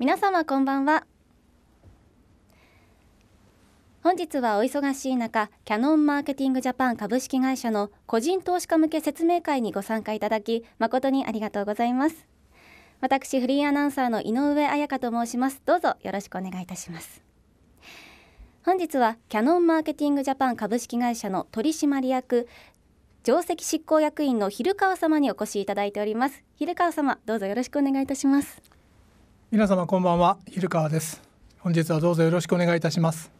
皆様こんばんは本日はお忙しい中キャノンマーケティングジャパン株式会社の個人投資家向け説明会にご参加いただき誠にありがとうございます私フリーアナウンサーの井上彩香と申しますどうぞよろしくお願いいたします本日はキャノンマーケティングジャパン株式会社の取締役上席執行役員の蛭川様にお越しいただいております蛭川様どうぞよろしくお願いいたします皆様こんばんはひるかわです本日はどうぞよろしくお願いいたします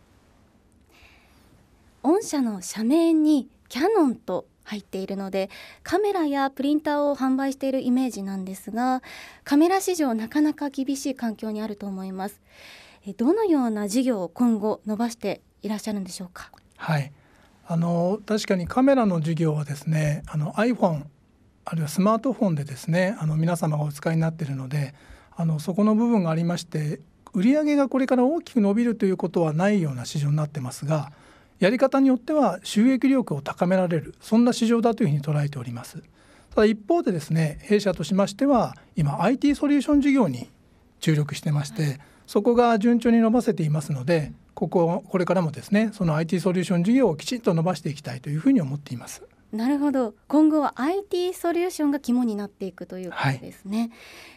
御社の社名にキャノンと入っているのでカメラやプリンターを販売しているイメージなんですがカメラ市場なかなか厳しい環境にあると思いますどのような事業を今後伸ばしていらっしゃるんでしょうかはいあの確かにカメラの事業はですねあの iPhone あるいはスマートフォンでですねあの皆様がお使いになっているのであのそこの部分がありまして売上がこれから大きく伸びるということはないような市場になってますがやり方によっては収益力を高められるそんな市場だというふうに捉えておりますただ一方でですね弊社としましては今 IT ソリューション事業に注力してまして、そこが順調に伸ばせていますのでこここれからもですねその IT ソリューション事業をきちんと伸ばしていきたいというふうに思っていますなるほど今後は IT ソリューションが肝になっていくということですね、はい、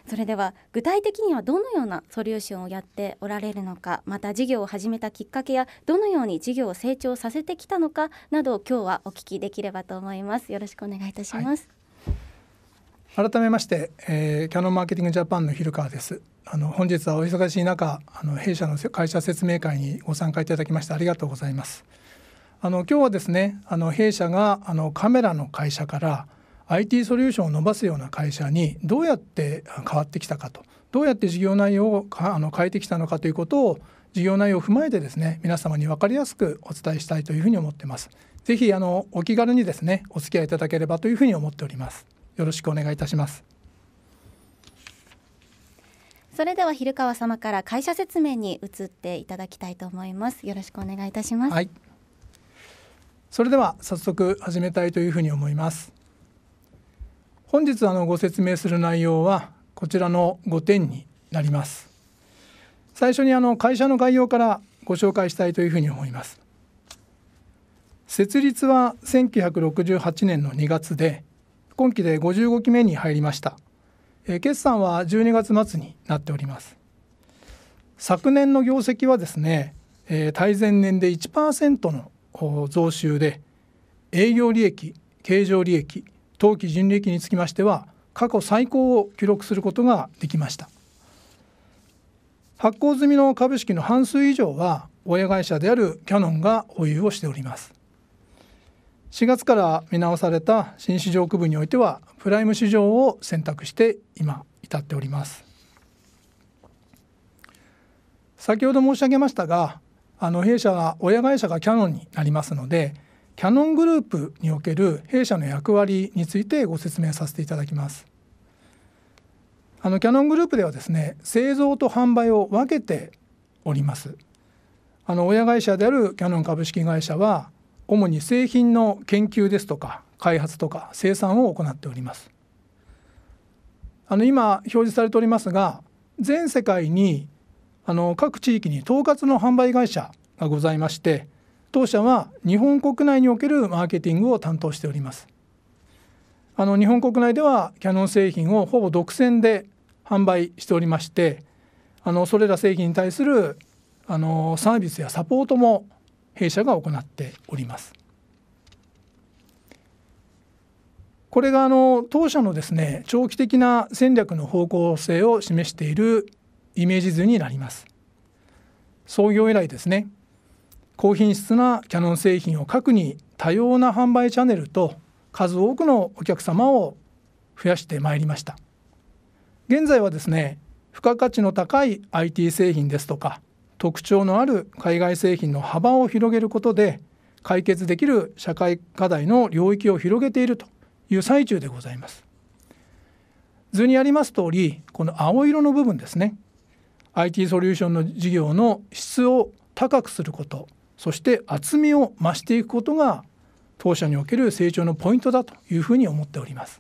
それでは具体的にはどのようなソリューションをやっておられるのかまた事業を始めたきっかけやどのように事業を成長させてきたのかなど今日はお聞きできればと思いますよろしくお願いいたします、はい、改めまして、えー、キャノンマーケティングジャパンの広川ですあの本日はお忙しい中あの弊社の会社説明会にご参加いただきましてありがとうございますあの今日はですねあの弊社があのカメラの会社から IT ソリューションを伸ばすような会社にどうやって変わってきたかとどうやって事業内容をあの変えてきたのかということを事業内容を踏まえてですね皆様に分かりやすくお伝えしたいというふうに思ってます。ぜひあのお気軽にですねお付き合いいただければというふうに思っております。よろしくお願いいたします。それでは昼川様から会社説明に移っていただきたいと思います。よろしくお願いいたします。はいそれでは早速始めたいというふうに思います本日あのご説明する内容はこちらの5点になります最初にあの会社の概要からご紹介したいというふうに思います設立は1968年の2月で今期で55期目に入りました決算は12月末になっております昨年の業績はですね、えー、対前年で1%の増収で営業利益経常利益当期純利益につきましては過去最高を記録することができました発行済みの株式の半数以上は親会社であるキャノンが保有をしております4月から見直された新市場区分においてはプライム市場を選択して今至っております先ほど申し上げましたがあの弊社は親会社がキヤノンになりますのでキヤノングループにおける弊社の役割についてご説明させていただきます。あのキヤノングループではですね製造と販売を分けております。あの親会社であるキヤノン株式会社は主に製品の研究ですとか開発とか生産を行っております。あの今表示されておりますが全世界にあの各地域に統括の販売会社がございまして当社は日本国内におけるマーケティングを担当しておりますあの日本国内ではキヤノン製品をほぼ独占で販売しておりましてあのそれら製品に対するあのサービスやサポートも弊社が行っておりますこれがあの当社のですね長期的な戦略の方向性を示しているイメージ図になります創業以来ですね高品質なキャノン製品を各に多様な販売チャンネルと数多くのお客様を増やしてまいりました現在はですね付加価値の高い IT 製品ですとか特徴のある海外製品の幅を広げることで解決できる社会課題の領域を広げているという最中でございます図にあります通りこの青色の部分ですね IT ソリューションの事業の質を高くすることそして厚みを増していくことが当社における成長のポイントだというふうに思っております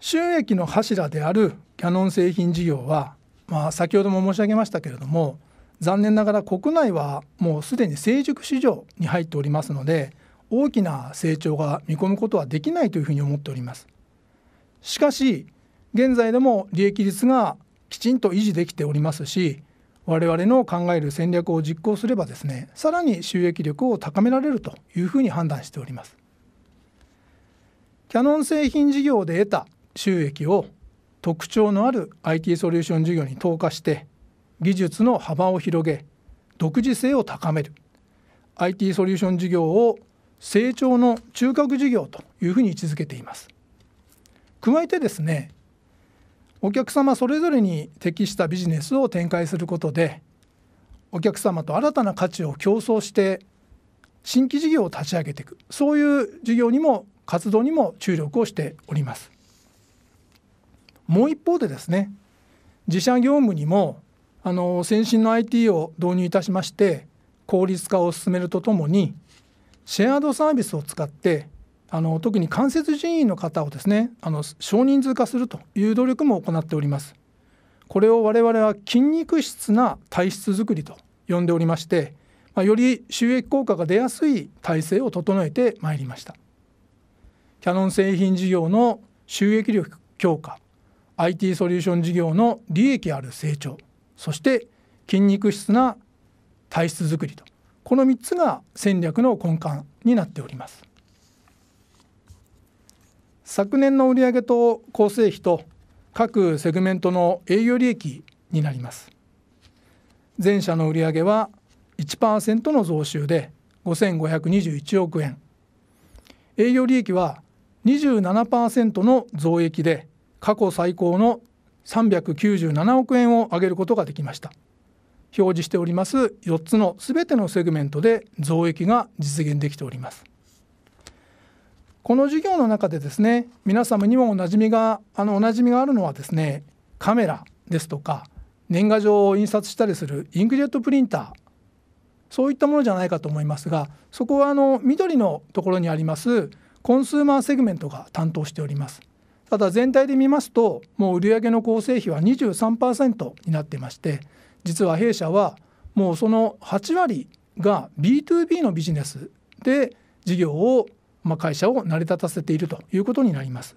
収益の柱であるキャノン製品事業は、まあ、先ほども申し上げましたけれども残念ながら国内はもうすでに成熟市場に入っておりますので大きな成長が見込むことはできないというふうに思っておりますしかし現在でも利益率がきちんと維持できておりますし我々の考える戦略を実行すればですねさらに収益力を高められるというふうに判断しておりますキヤノン製品事業で得た収益を特徴のある IT ソリューション事業に投下して技術の幅を広げ独自性を高める IT ソリューション事業を成長の中核事業というふうに位置づけています加えてですねお客様それぞれに適したビジネスを展開することでお客様と新たな価値を競争して新規事業を立ち上げていくそういう事業にも活動にも注力をしておりますもう一方でですね自社業務にもあの先進の IT を導入いたしまして効率化を進めるとともにシェアードサービスを使ってあの特に関節人員の方をですねあの少人数化するという努力も行っておりますこれを我々は筋肉質な体質づくりと呼んでおりまして、まあ、より収益効果が出やすい体制を整えてまいりましたキャノン製品事業の収益力強化 IT ソリューション事業の利益ある成長そして筋肉質な体質づくりとこの3つが戦略の根幹になっております昨年の売上と構成比と各セグメントの営業利益になります前者の売上は1%の増収で5521億円営業利益は27%の増益で過去最高の397億円を上げることができました表示しております4つのすべてのセグメントで増益が実現できておりますこの授業の中でですね皆様にもおなじみがあのおなじみがあるのはですねカメラですとか年賀状を印刷したりするインクジェットプリンターそういったものじゃないかと思いますがそこはあの緑のところにありますコンスーマーセグメントが担当しておりますただ全体で見ますともう売上の構成比は23%になってまして実は弊社はもうその8割が B2B のビジネスで事業をまあ、会社を成り立たせているということになります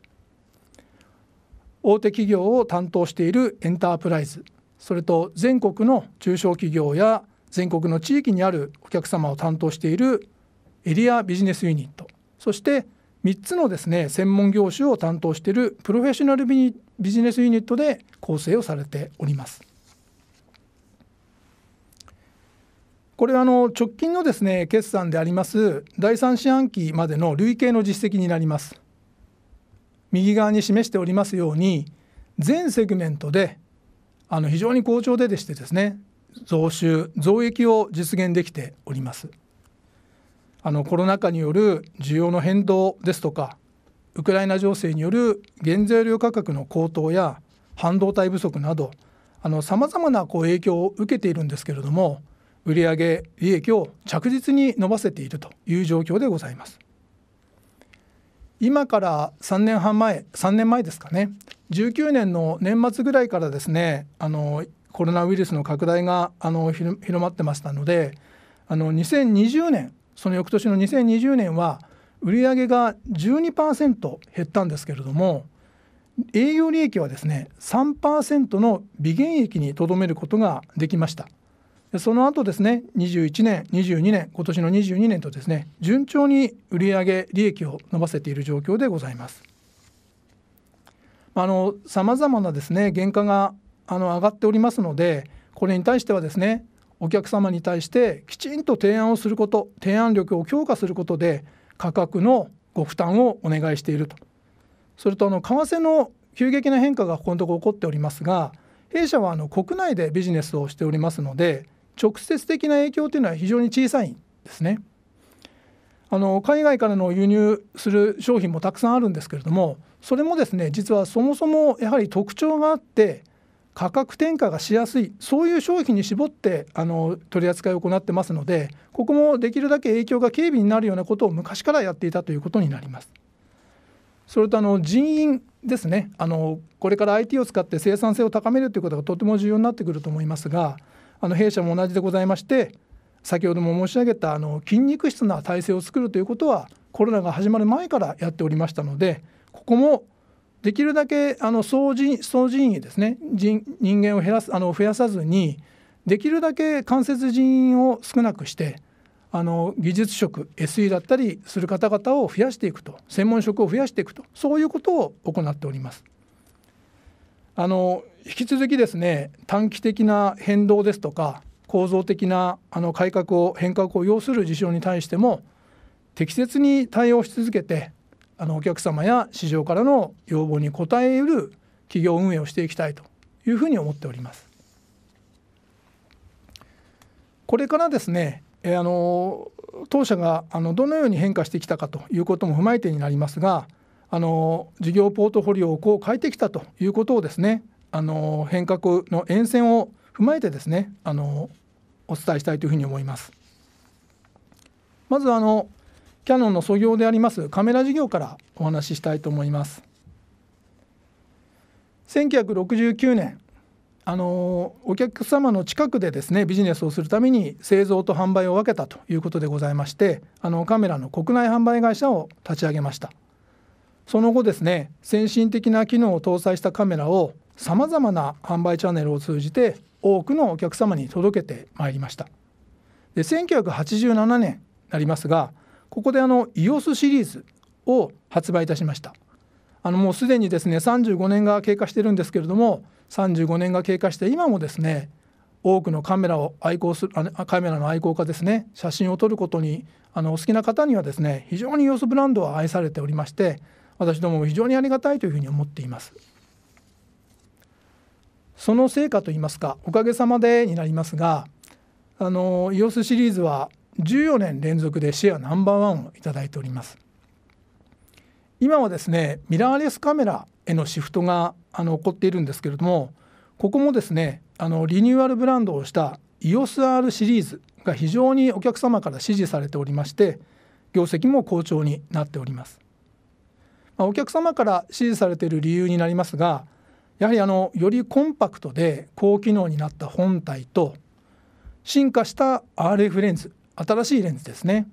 大手企業を担当しているエンタープライズそれと全国の中小企業や全国の地域にあるお客様を担当しているエリアビジネスユニットそして3つのですね専門業種を担当しているプロフェッショナルビジネスユニットで構成をされております。これあの直近のですね決算であります第3四半期までの累計の実績になります右側に示しておりますように全セグメントであの非常に好調ででしてですね増収増益を実現できておりますあのコロナ禍による需要の変動ですとかウクライナ情勢による原材料価格の高騰や半導体不足などさまざまなこう影響を受けているんですけれども売上利益を着実に伸ばせているという状況でございます今から3年半前3年前ですかね19年の年末ぐらいからですねあのコロナウイルスの拡大があの広まってましたのであの2020年その翌年の2020年は売上が12%減ったんですけれども営業利益はですね3%の微減益にとどめることができました。その後ですね21年22年今年の22年とですね順調に売上利益を伸ばせている状況でございます。あのざまなですね原価があの上がっておりますのでこれに対してはですねお客様に対してきちんと提案をすること提案力を強化することで価格のご負担をお願いしているとそれとあの為替の急激な変化がここのところ起こっておりますが弊社はあの国内でビジネスをしておりますので直接的な影響というのは非常に小さいんですね。あの海外からの輸入する商品もたくさんあるんですけれどもそれもですね実はそもそもやはり特徴があって価格転嫁がしやすいそういう商品に絞ってあの取り扱いを行ってますのでここもできるだけ影響が軽微になるようなことを昔からやっていたということになります。それとあの人員ですねあのこれから IT を使って生産性を高めるということがとても重要になってくると思いますがあの弊社も同じでございまして先ほども申し上げたあの筋肉質な体制を作るということはコロナが始まる前からやっておりましたのでここもできるだけあの総人総人員ですね人人間を減らすあの増やさずにできるだけ関節人員を少なくしてあの技術職 SE だったりする方々を増やしていくと専門職を増やしていくとそういうことを行っております。あの引き続きですね短期的な変動ですとか構造的なあの改革を変革を要する事象に対しても適切に対応し続けてあのお客様や市場からの要望に応える企業運営をしていきたいというふうに思っております。これからですね、えー、あの当社があのどのように変化してきたかということも踏まえてになりますが、あの事業ポートフォリオをこう変えてきたということをですねあの変革の沿線を踏まえてですねあのお伝えしたいというふうに思います。まずあのキヤノンの創業でありますカメラ事業からお話ししたいと思います。1969年あのお客様の近くでですねビジネスをするために製造と販売を分けたということでございましてあのカメラの国内販売会社を立ち上げました。その後ですね先進的な機能を搭載したカメラをさまざまな販売チャンネルを通じて多くのお客様に届けてまいりましたで1987年になりますがここであの EOS シリーズを発売いたしましたあのもうすでにですね35年が経過してるんですけれども35年が経過して今もですね多くのカメラを愛好するカメラの愛好家ですね写真を撮ることにあのお好きな方にはですね非常に EOS ブランドは愛されておりまして私どもも非常にありがたいというふうに思っていますその成果といいますかおかげさまでになりますがあの EOS シリーズは14年連続でシェアナンバーワンをいただいております今はですねミラーレスカメラへのシフトがあの起こっているんですけれどもここもですねあのリニューアルブランドをした EOSR シリーズが非常にお客様から支持されておりまして業績も好調になっておりますまあ、お客様から支持されている理由になりますがやはりあのよりコンパクトで高機能になった本体と進化した RF レンズ新しいレンズですね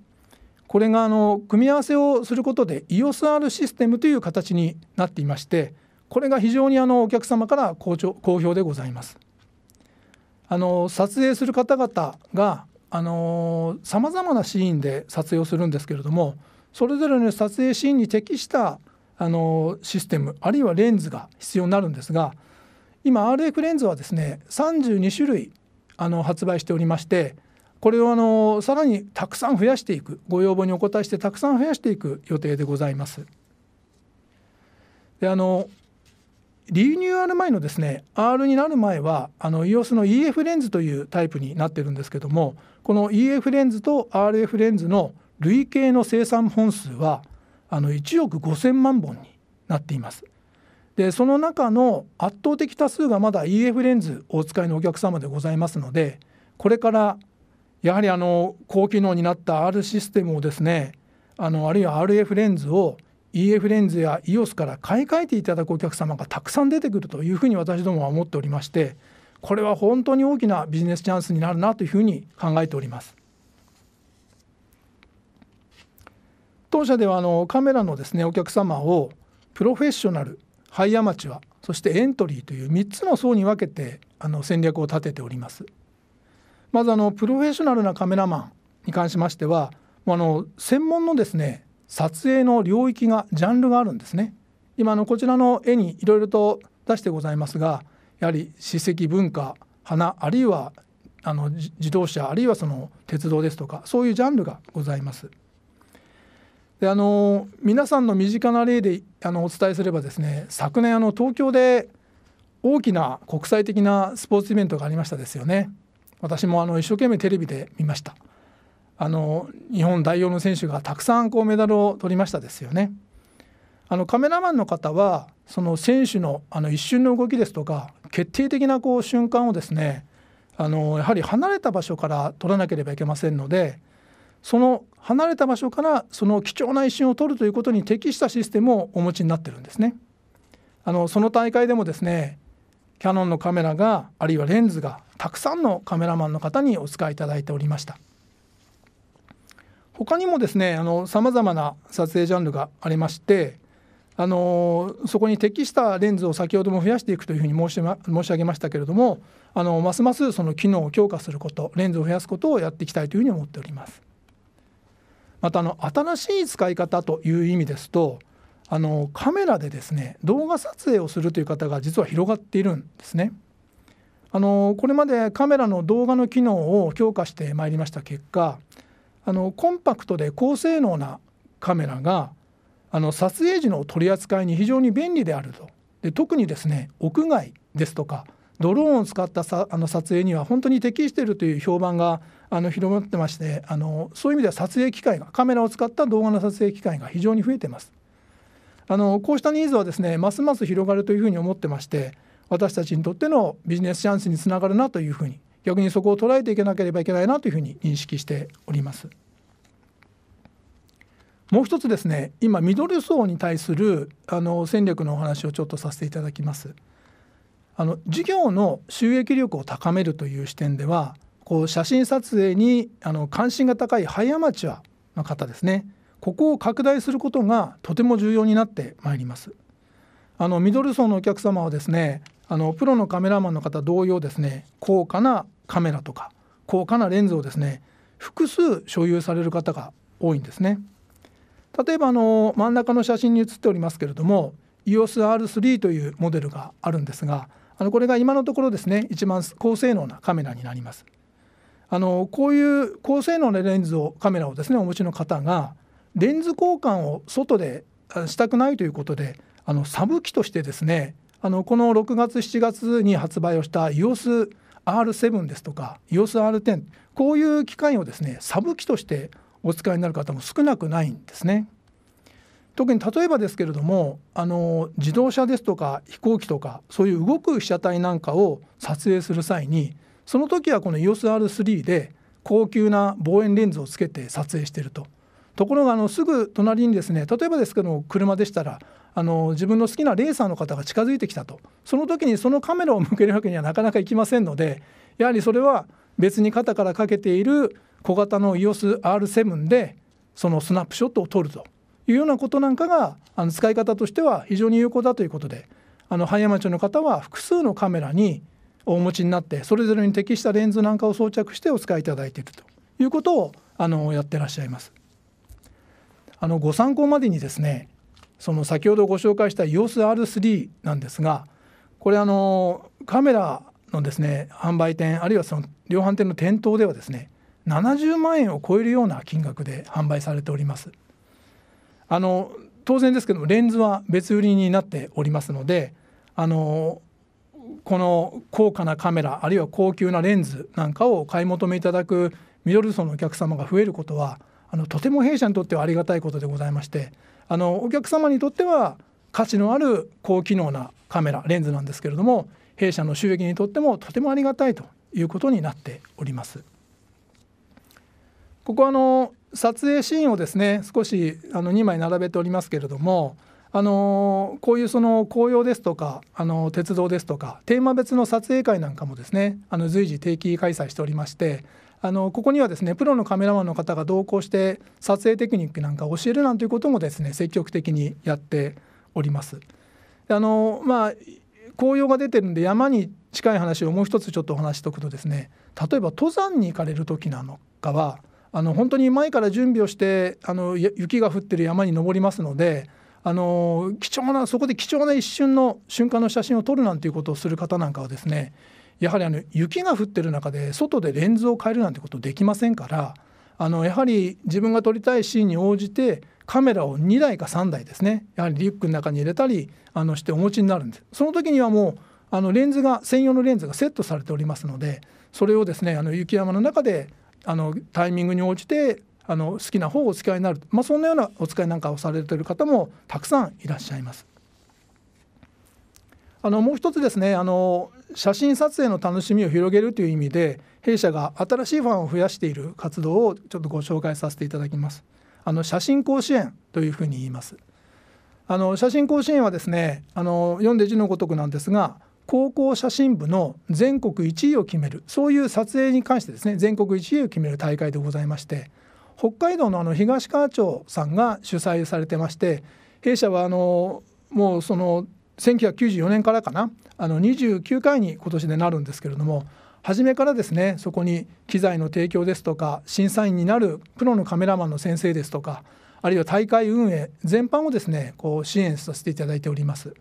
これがあの組み合わせをすることで EOSR システムという形になっていましてこれが非常にあのお客様から好評でございます。あの撮影する方々がさまざまなシーンで撮影をするんですけれどもそれぞれの撮影シーンに適したあのシステムあるいはレンズが必要になるんですが今 RF レンズはですね32種類あの発売しておりましてこれをあのさらにたくさん増やしていくご要望にお応えしてたくさん増やしていく予定でございます。であのリニューアル前のですね R になる前はあの EOS の EF レンズというタイプになってるんですけどもこの EF レンズと RF レンズの累計の生産本数はあの1億5,000万本になっています。でその中の圧倒的多数がまだ EF レンズをお使いのお客様でございますのでこれからやはりあの高機能になった R システムをですねあのあるいは RF レンズを EF レンズや EOS から買い替えていただくお客様がたくさん出てくるというふうに私どもは思っておりましてこれは本当に大きなビジネスチャンスになるなというふうに考えております。当社ではあのカメラのですねお客様をプロフェッショナルハイアマチュアそしてエントリーという3つの層に分けてあの戦略を立てておりますまずあのプロフェッショナルなカメラマンに関しましてはあの専門のですね撮影の領域がジャンルがあるんですね今のこちらの絵にいろいろと出してございますがやはり史跡文化花あるいはあの自動車あるいはその鉄道ですとかそういうジャンルがございます。であの皆さんの身近な例であのお伝えすればですね昨年あの東京で大きな国際的なスポーツイベントがありましたですよね私もあの一生懸命テレビで見ましたあの日本代表の選手がたくさんこうメダルを取りましたですよねあのカメラマンの方はその選手のあの一瞬の動きですとか決定的なこう瞬間をですねあのやはり離れた場所から撮らなければいけませんのでその離れた場所からその貴重な一瞬を取るということに適したシステムをお持ちになってるんですね。あのその大会でもですねキャノンのカメラがあるいはレンズがたくさんのカメラマンの方にお使いいただいておりました他にもですねさまざまな撮影ジャンルがありましてあのそこに適したレンズを先ほども増やしていくというふうに申し,、ま、申し上げましたけれどもあのますますその機能を強化することレンズを増やすことをやっていきたいというふうに思っております。またあの新しい使い方という意味ですとあのカメラでですね動画撮影をするという方が実は広がっているんですね。あのこれまでカメラの動画の機能を強化してまいりました結果あのコンパクトで高性能なカメラがあの撮影時の取り扱いに非常に便利であるとで特にですね屋外ですとかドローンを使ったさあの撮影には本当に適しているという評判があの広まってましてあのそういう意味では撮影機会がカメラを使った動画の撮影機会が非常に増えてますあのこうしたニーズはですねますます広がるというふうに思ってまして私たちにとってのビジネスチャンスにつながるなというふうに逆にそこを捉えていかなければいけないなというふうに認識しております。もう一つですね今ミドル層に対するあの戦略のお話をちょっとさせていただきます。あの事業の収益力を高めるという視点ではこう写真撮影にあの関心が高いハイアマチュアの方ですねここを拡大することがとても重要になってまいりますあのミドル層のお客様はですねあのプロのカメラマンの方同様ですね高価なカメラとか高価なレンズをですね複数所有される方が多いんですね例えばあの真ん中の写真に写っておりますけれども EOSR3 というモデルがあるんですがあのこれが今のところですね一番高性能なカメラになりますあのこういう高性能なレンズをカメラをですねお持ちの方がレンズ交換を外でしたくないということであのサブ機としてですねあのこの6月7月に発売をした EOSR7 ですとか EOSR10 こういう機械をですねサブ機としてお使いになる方も少なくないんですね。特に例えばですけれどもあの自動車ですとか飛行機とかそういう動く被写体なんかを撮影する際にその時はこの EOSR3 で高級な望遠レンズをつけて撮影していると。ところがあのすぐ隣にですね例えばですけども車でしたらあの自分の好きなレーサーの方が近づいてきたとその時にそのカメラを向けるわけにはなかなかいきませんのでやはりそれは別に肩からかけている小型の EOSR7 でそのスナップショットを撮るというようなことなんかがあの使い方としては非常に有効だということであの葉山町の方は複数のカメラにお持ちになってそれぞれに適したレンズなんかを装着してお使いいただいているということをあのやってらっしゃいます。あのご参考までにですねその先ほどご紹介した EOSR3 なんですがこれあのカメラのですね販売店あるいはその量販店の店頭ではですね70万円を超えるような金額で販売されております。あの当然ですけどもレンズは別売りになっておりますのであのこの高価なカメラあるいは高級なレンズなんかを買い求めいただくミドル層のお客様が増えることはあのとても弊社にとってはありがたいことでございましてあのお客様にとっては価値のある高機能なカメラレンズなんですけれども弊社の収益にとってもとてもありがたいということになっております。ここあの撮影シーンをですね少しあの2枚並べておりますけれどもあのこういうその紅葉ですとか、あの鉄道ですとかテーマ別の撮影会なんかもですねあの随時定期開催しておりましてあのここにはですねプロのカメラマンの方が同行して撮影テクニックなんかを教えるなんていうこともですね積極的にやっております。あのまあ紅葉が出てるんで山に近い話をもう一つちょっとお話しとくとですね例えば登山に行かれる時なのかはあの本当に前から準備をしてあの雪が降ってる山に登りますのであの貴重なそこで貴重な一瞬の瞬間の写真を撮るなんていうことをする方なんかはですねやはりあの雪が降ってる中で外でレンズを変えるなんてことできませんからあのやはり自分が撮りたいシーンに応じてカメラを2台か3台ですねやはりリュックの中に入れたりあのしてお持ちになるんですその時にはもうあのレンズが専用のレンズがセットされておりますのでそれをですねあの雪山の中であのタイミングに応じてあの好きな方をお使いになる、まあ、そんなようなお使いなんかをされている方もたくさんいらっしゃいます。あのもう一つですねあの写真撮影の楽しみを広げるという意味で弊社が新しいファンを増やしている活動をちょっとご紹介させていただきます。あの写真甲子園というふうに言います。あの写真甲子園はですねあの読んで字のごとくなんですが高校写真部の全国1位を決めるそういう撮影に関してですね全国1位を決める大会でございまして北海道のあの東川町さんが主催されてまして弊社はあのもうその1994年からかなあの29回に今年でなるんですけれども初めからですねそこに機材の提供ですとか審査員になるプロのカメラマンの先生ですとかあるいは大会運営全般をですねこう支援させていただいております。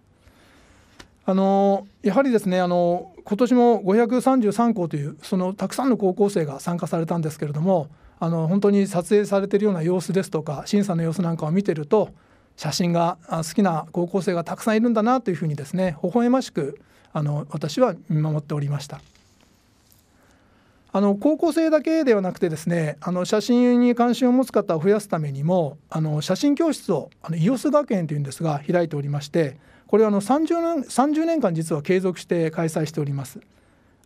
あのやはりですねあの今年も533校というそのたくさんの高校生が参加されたんですけれどもあの本当に撮影されてるような様子ですとか審査の様子なんかを見てると写真が好きな高校生がたくさんいるんだなというふうにですね微笑ましくあの私は見守っておりました。あの高校生だけではなくてですねあの写真に関心を持つ方を増やすためにもあの写真教室をあのイオス学園というんですが開いておりましてこれはあの 30, 年30年間実は継続して開催しております。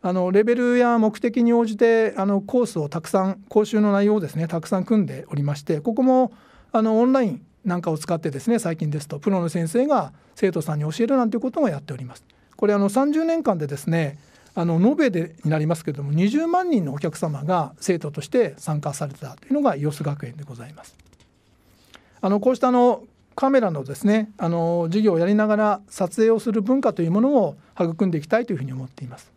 あのレベルや目的に応じてあのコースをたくさん講習の内容をですねたくさん組んでおりましてここもあのオンラインなんかを使ってですね最近ですとプロの先生が生徒さんに教えるなんていうこともやっております。これあの30年間でですねあの延べでになりますけれども20万人のお客様が生徒として参加されたというのが伊予学園でございます。あのこうしたあのカメラのですねあの授業をやりながら撮影をする文化というものを育んでいきたいというふうに思っています。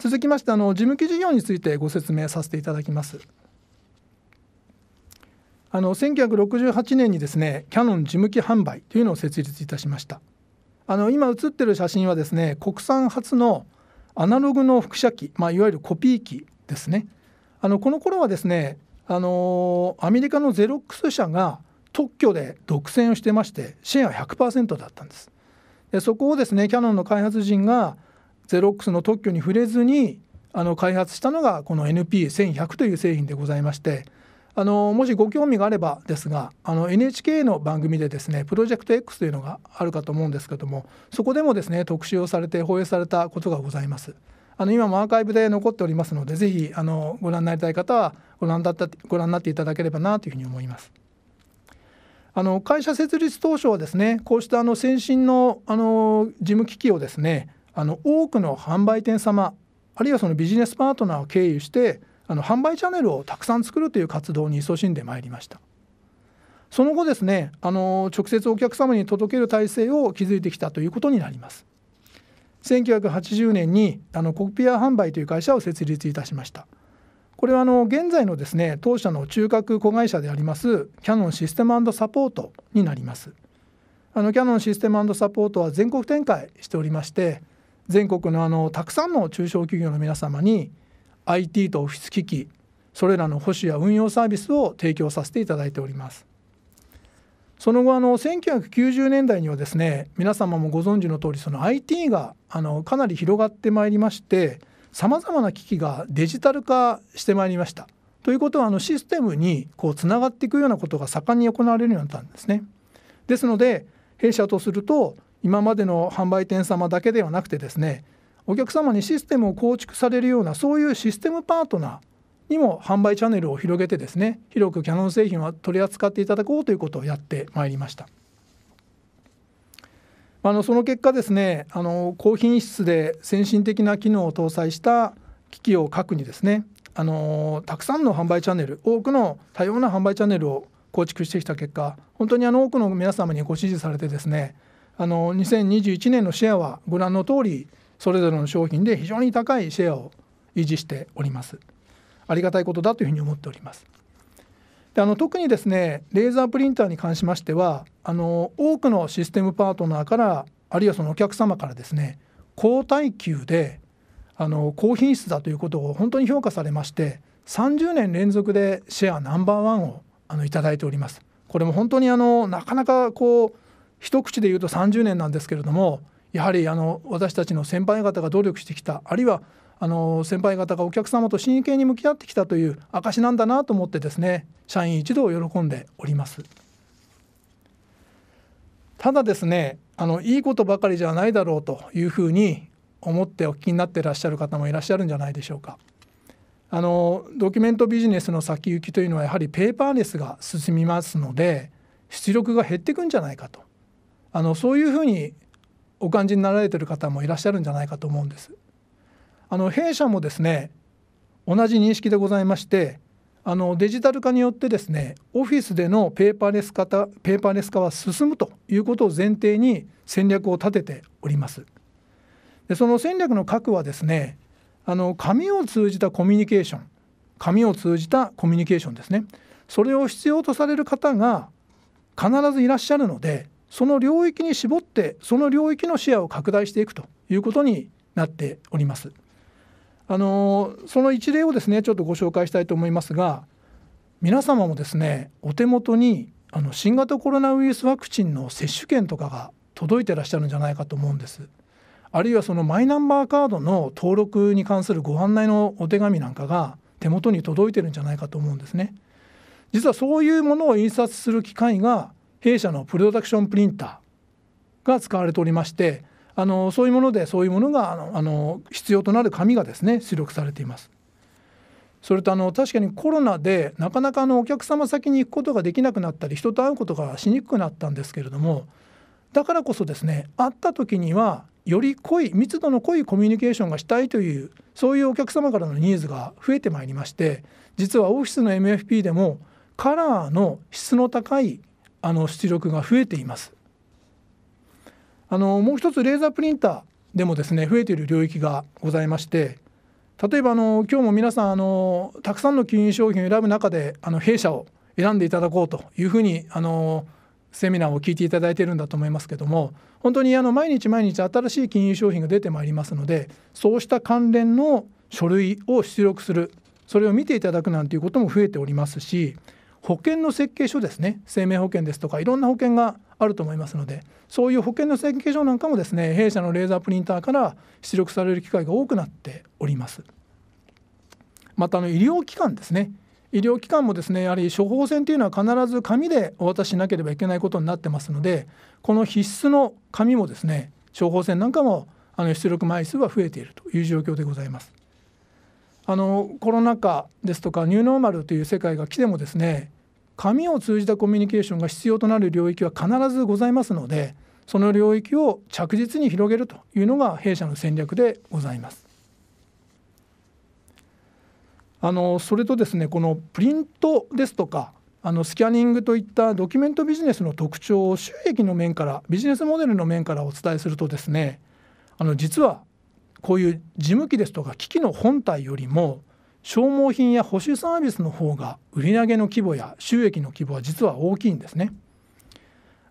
続きましてあの事務機事業についてご説明させていただきます。あの1968年にですねキヤノン事務機販売というのを設立いたしましたあの今写ってる写真はですね国産初のアナログの複写機、まあ、いわゆるコピー機ですねあのこの頃はですねあのアメリカのゼロックス社が特許で独占をしてましてシェア100%だったんですでそこをですねキヤノンの開発陣がゼロックスの特許に触れずにあの開発したのがこの NP1100 という製品でございましてあのもしご興味があればですがあの NHK の番組でですねプロジェクト X というのがあるかと思うんですけどもそこでもですね特集をされて放映されたことがございます。あの今もアーカイブで残っておりますのでぜひあのご覧になりたい方はご覧だったご覧になっていただければなというふうに思います。あの会社設立当初はですねこうしたあの先進のあの事務機器をですねあの多くの販売店様あるいはそのビジネスパートナーを経由してあの販売チャンネルをたくさん作るという活動に勤しんでまいりましたその後ですねあの直接お客様に届ける体制を築いてきたということになります1980年にあのコピア販売という会社を設立いたしましたこれはあの現在のですね当社の中核子会社でありますキャノンシステムサポートになりますあのキャノンシステムサポートは全国展開しておりまして全国のあのたくさんの中小企業の皆様に IT とオフィス機器それらの保守や運用サービスを提供させていただいておりますその後あの1990年代にはですね皆様もご存知の通りその IT があのかなり広がってまいりましてさまざまな機器がデジタル化してまいりましたということはあのシステムにこうつながっていくようなことが盛んに行われるようになったんですねですので弊社とすると今までの販売店様だけではなくてですねお客様にシステムを構築されるようなそういうシステムパートナーにも販売チャンネルを広げてですね広くキャノン製品を取り扱っていただこうということをやってまいりました。あのその結果ですねあの高品質で先進的な機能を搭載した機器を核にですねあのたくさんの販売チャンネル多くの多様な販売チャンネルを構築してきた結果本当にあの多くの皆様にご支持されてですねあの2021年のシェアはご覧の通りそれぞれの商品で非常に高いシェアを維持しておりますありがたいことだというふうに思っておりますであの特にですねレーザープリンターに関しましてはあの多くのシステムパートナーからあるいはそのお客様からですね高耐久であの高品質だということを本当に評価されまして30年連続でシェアナンバーワンをあのいただいております。これも本当にあのなかなかこう一口で言うと30年なんですけれどもやはりあの私たちの先輩方が努力してきたあるいはあの先輩方がお客様と真剣に向き合ってきたという証なんだなと思ってですね社員一同喜んでおります。ただですねあのいいことばかりじゃないだろうというふうに思ってお聞きになっていらっしゃる方もいらっしゃるんじゃないでしょうか。あのドキュメントビジネスの先行きというのはやはりペーパーレスが進みますので出力が減っていくんじゃないかとあのそういうふうにお感じになられている方もいらっしゃるんじゃないかと思うんです。あの弊社もですね同じ認識でございましてあのデジタル化によってですねオフィスでのペーパーレス化ペーパーレス化は進むということを前提に戦略を立てております。でその戦略の核はですねあの紙を通じたコミュニケーション紙を通じたコミュニケーションですねそれを必要とされる方が必ずいらっしゃるのでその領域に絞ってその領域の視野を拡大していくということになっております。あのその一例をですねちょっとご紹介したいと思いますが皆様もですねお手元にあの新型コロナウイルスワクチンの接種券とかが届いてらっしゃるんじゃないかと思うんです。あるいはそのマイナンバーカードの登録に関するご案内のお手紙なんかが手元に届いてるんじゃないかと思うんですね。実はそういうものを印刷する機会が弊社のプロダクションプリンターが使われておりましてあのそういうものでそういうものがあのあの必要となる紙がですね出力されています。それとあの確かにコロナでなかなかのお客様先に行くことができなくなったり人と会うことがしにくくなったんですけれどもだからこそですね会った時にはより濃い密度の濃いコミュニケーションがしたいというそういうお客様からのニーズが増えてまいりまして実はオフィスの MFP でもカラーの質の高いあの出力が増えていますあのもう一つレーザープリンターでもですね増えている領域がございまして例えばあの今日も皆さんあのたくさんの金融商品を選ぶ中であの弊社を選んでいただこうというふうにあのセミナーを聞いていただいているんだと思いますけども本当にあの毎日毎日新しい金融商品が出てまいりますのでそうした関連の書類を出力するそれを見ていただくなんていうことも増えておりますし保険の設計書ですね生命保険ですとかいろんな保険があると思いますのでそういう保険の設計書なんかもですね弊社のレーザープリンターから出力される機会が多くなっております。またあの医療機関ですね医療機関もですねやはり処方箋というのは必ず紙でお渡ししなければいけないことになってますのでこの必須の紙もですね処方箋なんかもあの出力枚数は増えているという状況でございます。あのコロナ禍ですとかニューノーマルという世界が来てもですね紙を通じたコミュニケーションが必要となる領域は必ずございますのでその領域を着実に広げるというのが弊社の戦略でございます。あのそれとですねこのプリントですとかあのスキャニングといったドキュメントビジネスの特徴を収益の面からビジネスモデルの面からお伝えするとですねあの実はこういう事務機ですとか機器の本体よりも消耗品や保守サービスの方が売上の規模や収益の規模は実は大きいんですね。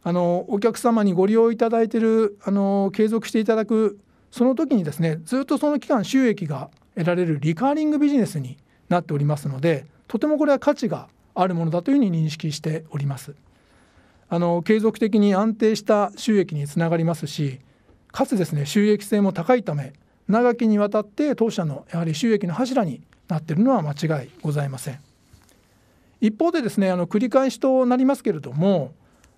あのお客様にご利用いただいているあの継続していただくその時にですねずっとその期間収益が得られるリカーリングビジネスになっておりますのでとてもこれは価値があるものだというふうに認識しております。あの継続的に安定した収益につながりますしかつですね収益性も高いため長きにわたって当社のやはり収益の柱になっているのは間違いございません一方でですねあの繰り返しとなりますけれども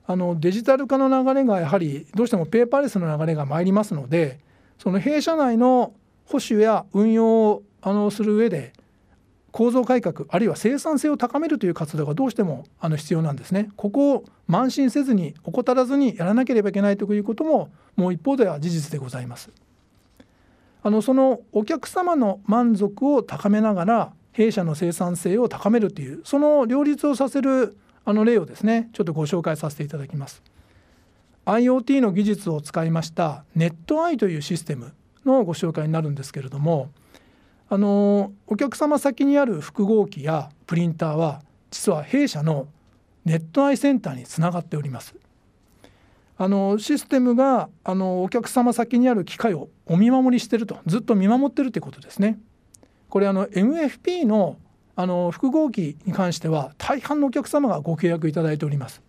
あのデジタル化の流れがやはりどうしてもペーパーレスの流れが参りますのでその弊社内の保守や運用をあのする上で構造改革あるいは生産性を高めるという活動がどうしてもあの必要なんですね。ここを慢心せずに怠らずにやらなければいけないということももう一方では事実でございます。あのそのお客様の満足を高めながら弊社の生産性を高めるというその両立をさせるあの例をですねちょっとご紹介させていただきます IoT の技術を使いましたネットアイというシステムのご紹介になるんですけれどもあのお客様先にある複合機やプリンターは実は弊社のネットアイセンターにつながっておりますあのシステムがあのお客様先にある機械をお見守りしてるとずっと見守ってるということですね。これあの MFP のあの複合機に関しては大半のお客様がご契約いただいております。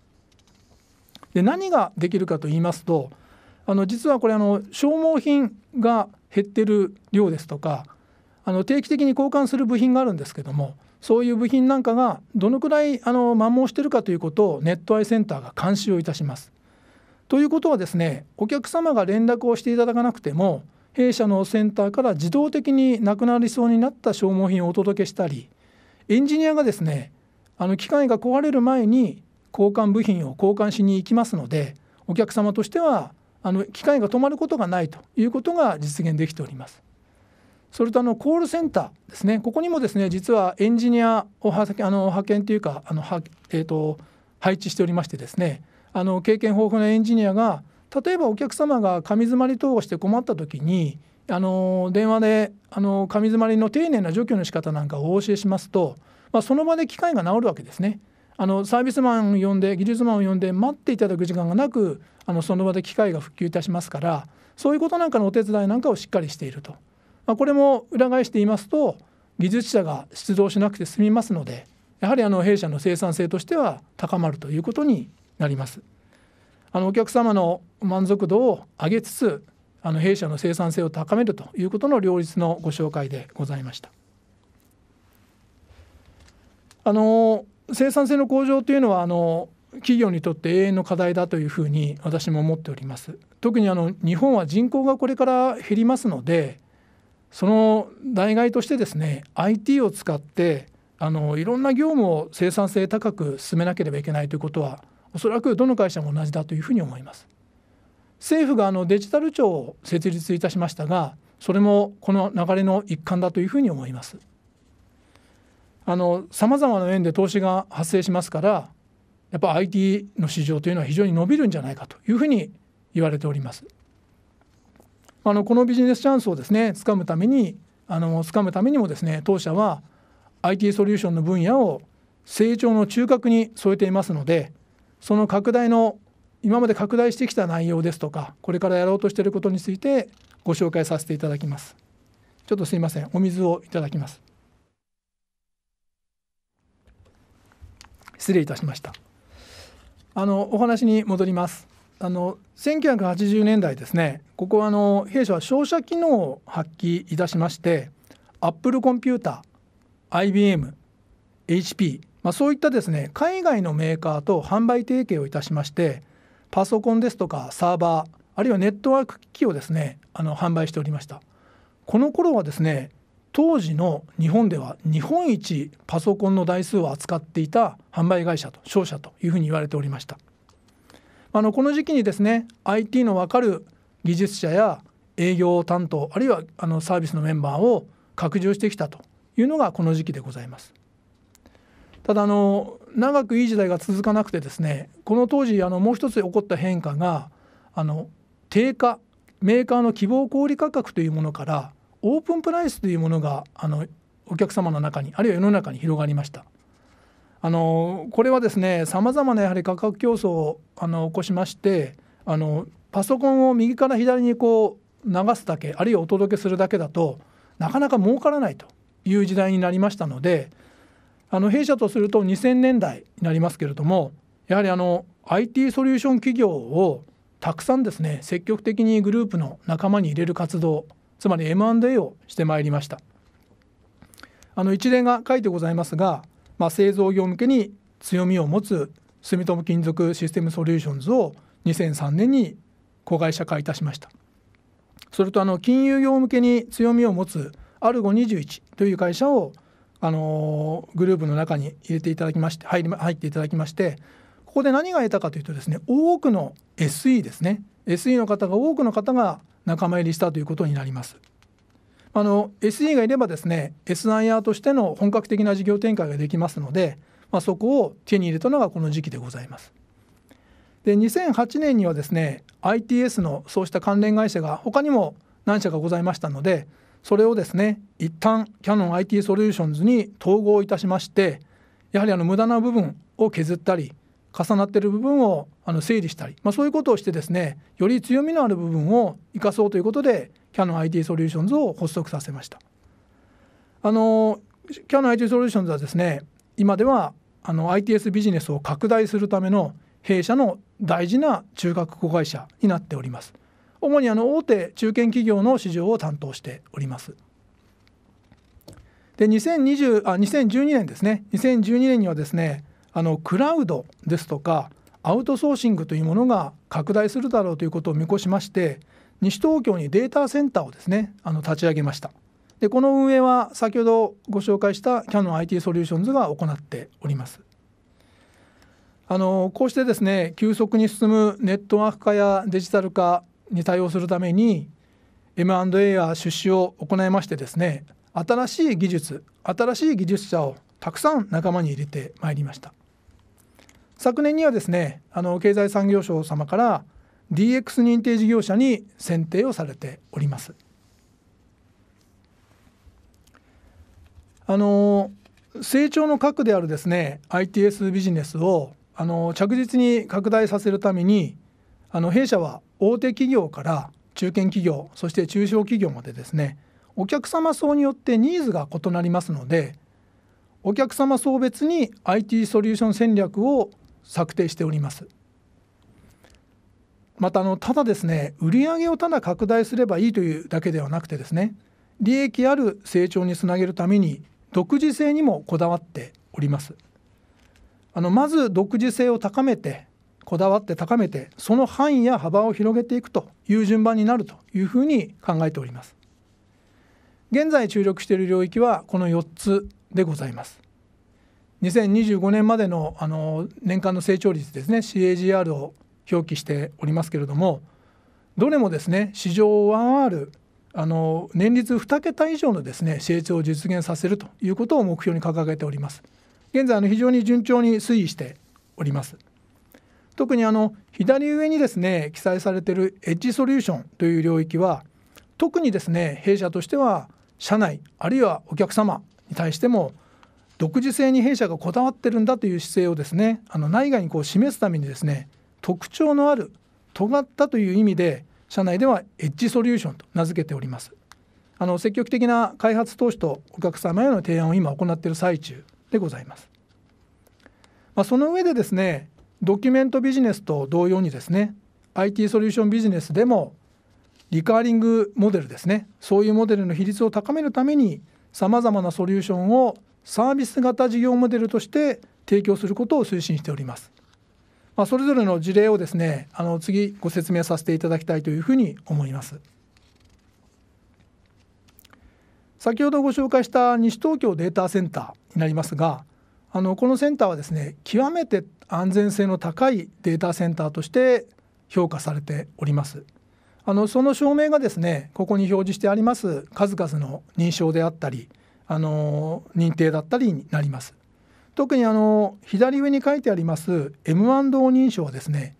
で何ができるかと言いますとあの実はこれあの消耗品が減ってる量ですとかあの定期的に交換する部品があるんですけどもそういう部品なんかがどのくらいあの摩耗してるかということをネットアイセンターが監視をいたします。ということはですねお客様が連絡をしていただかなくても弊社のセンターから自動的になくなりそうになった消耗品をお届けしたりエンジニアがですねあの機械が壊れる前に交換部品を交換しに行きますのでお客様としてはあの機械が止まることがないということが実現できております。それとあのコールセンターですねここにもですね実はエンジニアをはあの派遣というかあのは、えーと配置しておりましてですねあの経験豊富なエンジニアが例えばお客様が紙詰まり等をして困った時にあの電話であの紙詰まりの丁寧な除去の仕方なんかをお教えしますと、まあ、その場で機械が治るわけですね。あのサービスマンを呼んで技術マンを呼んで待っていただく時間がなくあのその場で機械が復旧いたしますからそういうことなんかのお手伝いなんかをしっかりしていると、まあ、これも裏返して言いますと技術者が出動しなくて済みますのでやはりあの弊社の生産性としては高まるということになります。あのお客様の満足度を上げつつあの弊社の生産性を高めるということの両立のご紹介でございました。あの生産性の向上というのはあの企業にとって永遠の課題だというふうに私も思っております。特にあの日本は人口がこれから減りますのでその代替としてですね IT を使ってあのいろんな業務を生産性高く進めなければいけないということはおそらくどの会社も同じだというふうに思います。政府があのデジタル庁を設立いたしましたがそれもこの流れの一環だというふうに思います。あの様々な面で投資が発生しますからやっぱ IT の市場というのは非常に伸びるんじゃないかというふうに言われております。あのこのビジネスチャンスをですね掴むためにあの掴むためにもですね当社は IT ソリューションの分野を成長の中核に添えていますのでその拡大の今まで拡大してきた内容ですとかこれからやろうとしていることについてご紹介させていただきますちょっとすいませんお水をいただきます失礼いたしましたあのお話に戻りますあの1980年代ですねここはあの弊社は照射機能を発揮いたしましてアップルコンピュータ IBM、HP、まあ、そういったですね海外のメーカーと販売提携をいたしましてパソコンですとかサーバーあるいはネットワーク機器をですねあの販売しておりましたこの頃はですね当時の日本では日本一パソコンの台数を扱っていた販売会社と商社というふうに言われておりましたあのこの時期にですね IT の分かる技術者や営業担当あるいはあのサービスのメンバーを拡充してきたというのがこの時期でございますただあの長くいい時代が続かなくてですねこの当時あのもう一つ起こった変化があの低下メーカーの希望小売価格というものからオープンプライスというものがあのお客様の中にあるいは世の中に広がりました。あのこれはですねさまざまなやはり価格競争をあの起こしましてあのパソコンを右から左にこう流すだけあるいはお届けするだけだとなかなか儲からないという時代になりましたのであの弊社とすると2000年代になりますけれどもやはりあの IT ソリューション企業をたくさんですね積極的にグループの仲間に入れる活動つまり M&A をしてまいりましたあの一例が書いてございますが、まあ、製造業向けに強みを持つ住友金属システムソリューションズを2003年に子会社化いたしましたそれとあの金融業向けに強みを持つアルゴ21という会社をあのグループの中に入れていただきまして入り入っていただきましてここで何が得たかというとですね多くの SE ですね SE の方が多くの方が仲間入りしたということになります。あの SE がいればですね SIR としての本格的な事業展開ができますので、まあ、そこを手に入れたのがこの時期でございます。で2008年にはですね ITS のそうした関連会社が他にも何社かございましたのでそれをですね一旦キヤノン IT ソリューションズに統合いたしましてやはりあの無駄な部分を削ったり重なっている部分をあの整理したり、まあ、そういうことをしてですねより強みのある部分を生かそうということでキヤノン IT ソリューションズを発足させましたあのキ a ノン IT ソリューションズはですね今ではあの ITS ビジネスを拡大するための弊社の大事な中核子会社になっております主にあの大手中堅企業の市場を担当しております。で2020あ2012年ですね2012年にはですねあのクラウドですとかアウトソーシングというものが拡大するだろうということを見越しまして西東京にデータセンターをですねあの立ち上げましたでこの運営は先ほどご紹介したキャノン IT ソリューションズが行っておりますあのこうしてですね急速に進むネットワーク化やデジタル化に対応するために M&A や出資を行いましてですね新しい技術新しい技術者をたくさん仲間に入れてまいりました昨年にはですねあの経済産業省様から DX 認定事業者に選定をされておりますあの成長の核であるですね ITS ビジネスをあの着実に拡大させるためにあの弊社は大手企業から中堅企業そして中小企業までですねお客様層によってニーズが異なりますのでお客様層別に IT ソリューション戦略を策定しておりますまたあのただですね売上をただ拡大すればいいというだけではなくてですね利益ある成長につなげるために独自性にもこだわっておりますあのまず独自性を高めてこだわって高めてその範囲や幅を広げていくという順番になるというふうに考えております現在注力している領域はこの4つでございます2025年までのあの年間の成長率ですね CAGR を表記しておりますけれどもどれもですね市場を上回るあの年率2桁以上のですね成長を実現させるということを目標に掲げております現在あの非常に順調に推移しております特にあの左上にですね記載されているエッジソリューションという領域は特にですね弊社としては社内あるいはお客様に対しても独自性に弊社がこだわってるんだという姿勢をですねあの内外にこう示すためにですね特徴のある尖ったという意味で社内ではエッジソリューションと名付けておりますあの積極的な開発投資とお客様への提案を今行っている最中でございます、まあ、その上でですねドキュメントビジネスと同様にですね IT ソリューションビジネスでもリカーリングモデルですねそういうモデルの比率を高めるためにさまざまなソリューションをサービス型事業モデルとして提供することを推進しております。まあ、それぞれの事例をですねあの次ご説明させていただきたいというふうに思います。先ほどご紹介した西東京データセンターになりますがあのこのセンターはですね極めて安全性の高いデータセンターとして評価されておりますあのその証明がですねここに表示してあります数々の認証であったりあの認定だったりになります特にあの左上に書いてあります m o 認証はですね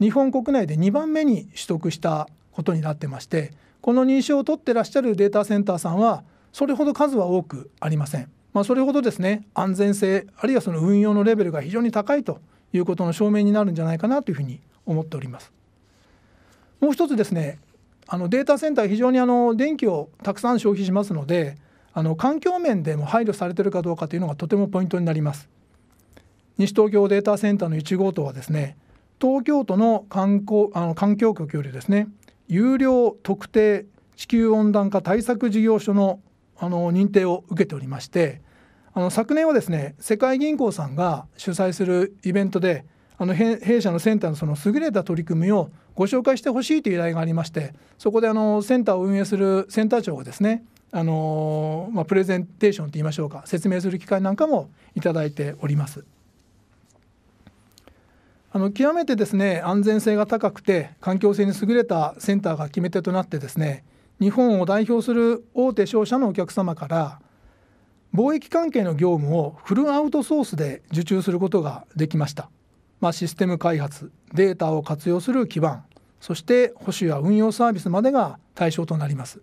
日本国内で2番目に取得したことになってましてこの認証を取ってらっしゃるデータセンターさんはそれほど数は多くありません。まあ、それほどですね安全性あるいはその運用のレベルが非常に高いということの証明になるんじゃないかなというふうに思っております。もう一つですねあのデータセンター非常にあの電気をたくさん消費しますのであの環境面でも配慮されてるかどうかというのがとてもポイントになります。西東京データセンターの1号棟はですね東京都の観光あの環境局よりですね有料特定地球温暖化対策事業所のあの認定を受けておりましてあの昨年はですね世界銀行さんが主催するイベントであの弊社のセンターのその優れた取り組みをご紹介してほしいという依頼がありましてそこであのセンターを運営するセンター長がですねあのまあ、プレゼンテーションといいましょうか説明する機会なんかもいただいております。あの極めてですね安全性が高くて環境性に優れたセンターが決め手となってですね日本を代表する大手商社のお客様から貿易関係の業務をフルアウトソースで受注することができました、まあ、システム開発データを活用する基盤そして保守や運用サービスまでが対象となります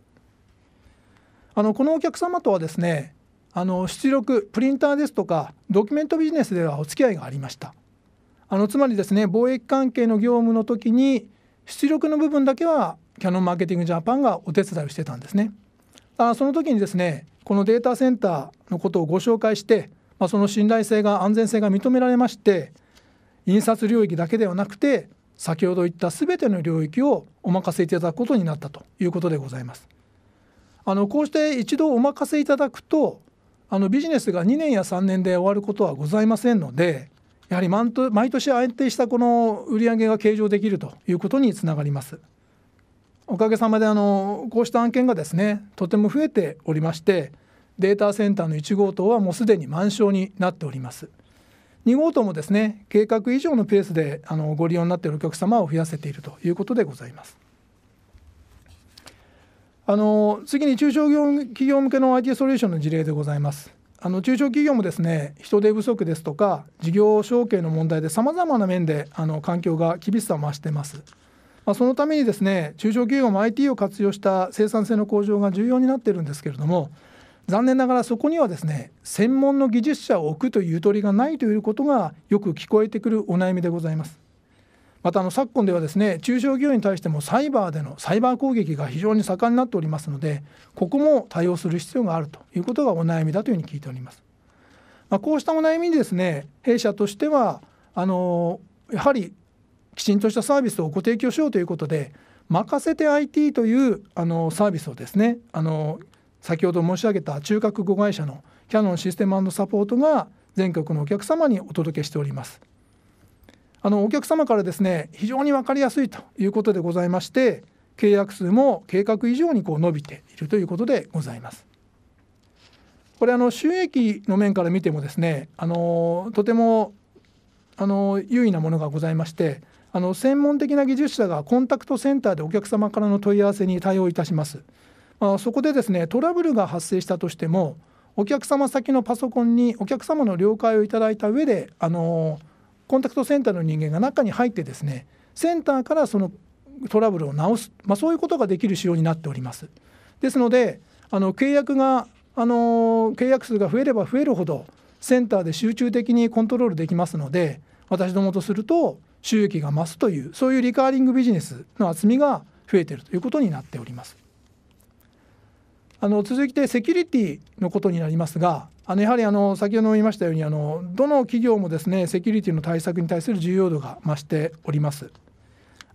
あのこのお客様とはですねあの出力プリンターですとかドキュメントビジネスではお付き合いがありましたあのつまりですね貿易関係の業務の時に出力の部分だけはキャノンマーケティングジャパンがお手伝いをしてたんですね。あその時にですねこのデータセンターのことをご紹介して、まあ、その信頼性が安全性が認められまして印刷領域だけではなくて先ほど言った全ての領域をお任せいただくことになったということでございます。あのこうして一度お任せいただくとあのビジネスが2年や3年で終わることはございませんのでやはり毎年安定したこの売り上げが計上できるということにつながります。おかげさまであのこうした案件がですねとても増えておりましてデータセンターの1号棟はもうすでに満床になっております2号棟もですね計画以上のペースであのご利用になっているお客様を増やせているということでございますあの次に中小業企業向けの IT ソリューションの事例でございますあの中小企業もですね人手不足ですとか事業承継の問題でさまざまな面であの環境が厳しさを増してます。まあ、そのためにですね中小企業も IT を活用した生産性の向上が重要になっているんですけれども残念ながらそこにはですね専門の技術者を置くというゆとりがないということがよく聞こえてくるお悩みでございます。またあの昨今ではですね中小企業に対してもサイバーでのサイバー攻撃が非常に盛んになっておりますのでここも対応する必要があるということがお悩みだというふうに聞いております。まあ、こうしたお悩みにですね弊社としてはあのやはりきちんとしたサービスをご提供しようということで任せて IT というあのサービスをですねあの先ほど申し上げた中核子会社のキヤノンシステムサポートが全国のお客様にお届けしております。あのお客様からですね非常に分かりやすいということでございまして契約数も計画以上にこう伸びているということでございます。これあの収益の面から見てもですねあのとてもあの優位なものがございましてあの専門的な技術者がコンタクトセンターでお客様からの問い合わせに対応いたします、まあ、そこでですねトラブルが発生したとしてもお客様先のパソコンにお客様の了解をいただいた上であのコンタクトセンターの人間が中に入ってですねセンターからそのトラブルを直す、まあ、そういうことができる仕様になっております。ですのであの契約があの契約数が増えれば増えるほどセンターで集中的にコントロールできますので私どもとすると収益が増すというそういうリカーリングビジネスの厚みが増えているということになっております。あの続いてセキュリティのことになりますがあのやはりあの先ほども言いましたようにあのどの企業もですねセキュリティの対策に対する重要度が増しております。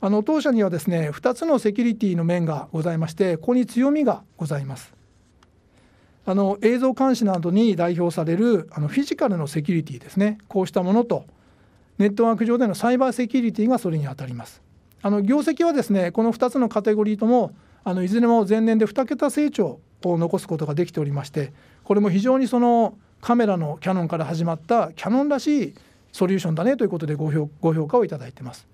あの当社にはですね2つのセキュリティの面がございましてここに強みがございます。あの映像監視などに代表されるあのフィジカルのセキュリティですねこうしたものとネットワーク上でのサイバーセキュリティがそれに当たります。あの業績はですねこの2つのカテゴリーともあのいずれも前年で2桁成長を残すことができておりましてこれも非常にそのカメラのキャノンから始まったキャノンらしいソリューションだねということでご評ご評価をいただいてます。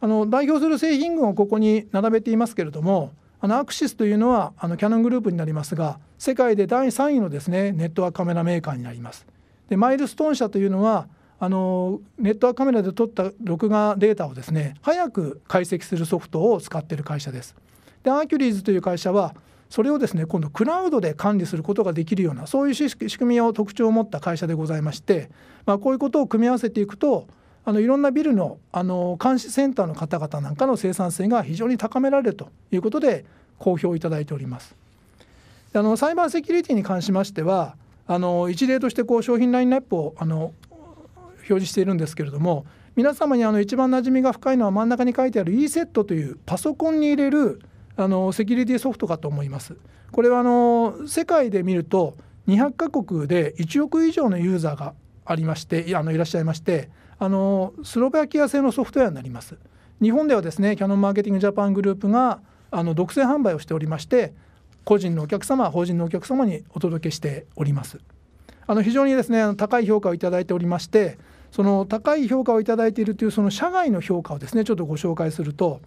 あの代表する製品群をここに並べていますけれどもあのアクシスというのはあのキャノングループになりますが世界で第3位のですねネットワークカメラメーカーになります。でマイルストーン社というのはあのネットワークカメラで撮った録画データをですね早く解析するソフトを使っている会社です。でアーキュリーズという会社はそれをですね今度クラウドで管理することができるようなそういう仕組みを特徴を持った会社でございまして、まあ、こういうことを組み合わせていくとあのいろんなビルのあの監視センターの方々なんかの生産性が非常に高められるということで公表いただいております。あのサイバーセキュリティに関しましてはあの一例としてこう商品ラインナップをあの表示しているんですけれども皆様にあの一番馴染みが深いのは真ん中に書いてある e セットというパソコンに入れるあのセキュリティソフトかと思います。これはあの世界で見ると200カ国で1億以上のユーザーがありましてあのいらっしゃいましてあのスロバキア製のソフトウェアになります。日本ではですねキャノンマーケティングジャパングループがあの独占販売をしておりまして個人のお客様法人のお客様にお届けしておりますあの非常にですね高い評価を頂いておりましてその高い評価を頂いているというその社外の評価をですねちょっとご紹介すると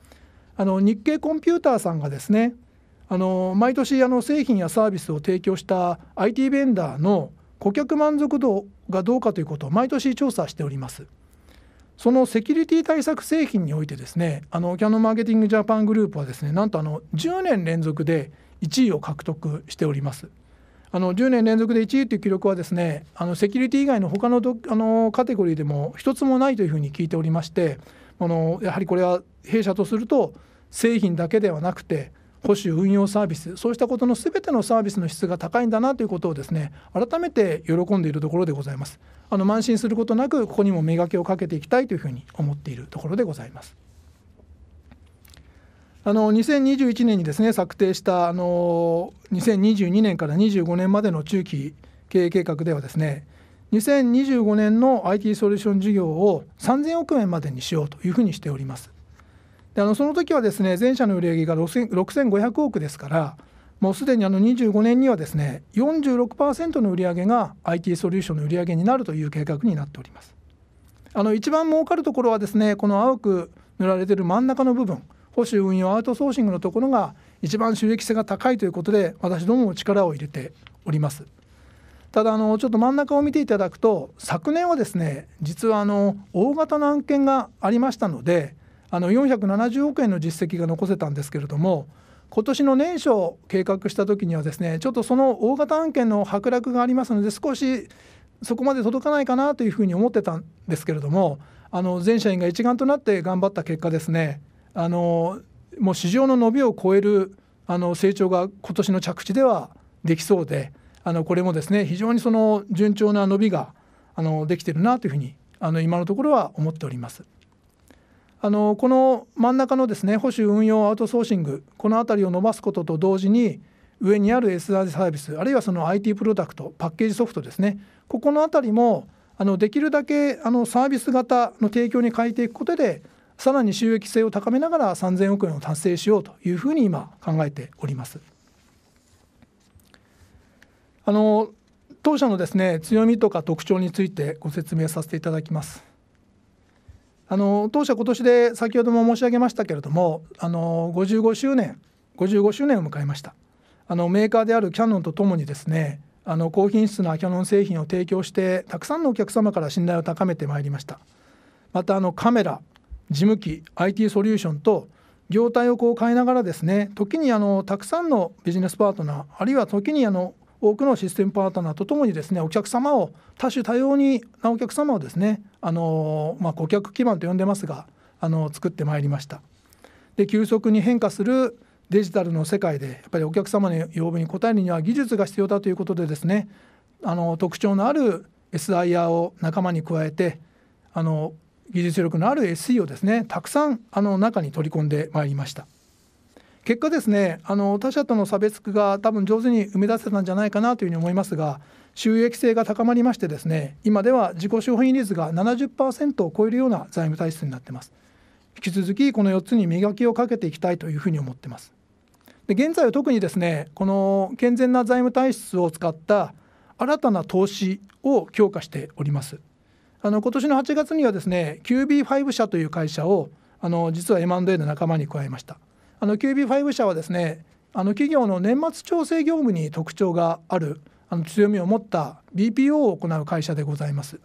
あの日経コンピューターさんがですねあの毎年あの製品やサービスを提供した IT ベンダーの顧客満足度がどうかということを毎年調査しております。そのセキュリティ対策製品においてですねあのキャノンマーケティングジャパングループはですねなんとあの10年連続で1位を獲得しております。あの10年連続で1位という記録はですねあのセキュリティ以外の他のどあのカテゴリーでも一つもないというふうに聞いておりましてあのやはりこれは弊社とすると製品だけではなくて保守運用サービスそうしたことのすべてのサービスの質が高いんだなということをですね改めて喜んでいるところでございますあの慢心することなくここにも磨けをかけていきたいというふうに思っているところでございますあの2021年にですね策定したあの2022年から25年までの中期経営計画ではですね2025年の IT ソリューション事業を3000億円までにしようというふうにしております。であのその時はですね全社の売上が6500億ですからもうすでにあの25年にはですね46%の売上が IT ソリューションの売上になるという計画になっております。あの一番儲かるところはですねこの青く塗られている真ん中の部分保守運用アウトソーシングのところが一番収益性が高いということで私どもも力を入れておりますただあのちょっと真ん中を見ていただくと昨年はですね実はあの大型の案件がありましたのであの470億円の実績が残せたんですけれども今年の年初を計画した時にはですねちょっとその大型案件の剥落がありますので少しそこまで届かないかなというふうに思ってたんですけれどもあの全社員が一丸となって頑張った結果ですねあのもう市場の伸びを超えるあの成長が今年の着地ではできそうであのこれもですね非常にその順調な伸びがあのできてるなというふうにあの今のところは思っております。あのこの真ん中のですね保守運用アウトソーシングこの辺りを伸ばすことと同時に上にある SR サービスあるいはその IT プロダクトパッケージソフトですねここの辺りもあのできるだけあのサービス型の提供に変えていくことでさらに収益性を高めながら3000億円を達成しようというふうに今考えております。あの当社のですね強みとか特徴についてご説明させていただきます。あの当社今年で先ほども申し上げましたけれどもあの55周年55周年を迎えましたあのメーカーであるキャノンとともにですねあの高品質なキャノン製品を提供してたくさんのお客様から信頼を高めてまいりましたまたあのカメラ事務機 IT ソリューションと業態をこう変えながらですね時にあのたくさんのビジネスパートナーあるいは時にあの多くのシステムパートナーとともにですねお客様を多種多様になお客様をですねあの、まあ、顧客基盤と呼んでますがあの作ってまいりましたで急速に変化するデジタルの世界でやっぱりお客様の要望に応えるには技術が必要だということでですねあの特徴のある SIR を仲間に加えてあの技術力のある SE をですねたくさんあの中に取り込んでまいりました結果ですねあの他者との差別化が多分上手に生み出せたんじゃないかなというふうに思いますが収益性が高まりましてですね今では自己資本率が70%を超えるような財務体質になってます引き続きこの4つに磨きをかけていきたいというふうに思ってますで現在は特にですねこの健全な財務体質を使った新たな投資を強化しておりますあの今年の8月にはですね QB5 社という会社をあの実は M&A の仲間に加えましたあの QB5 社はですねあの企業の年末調整業務に特徴があるあの強みを持った BPO を行う会社でございます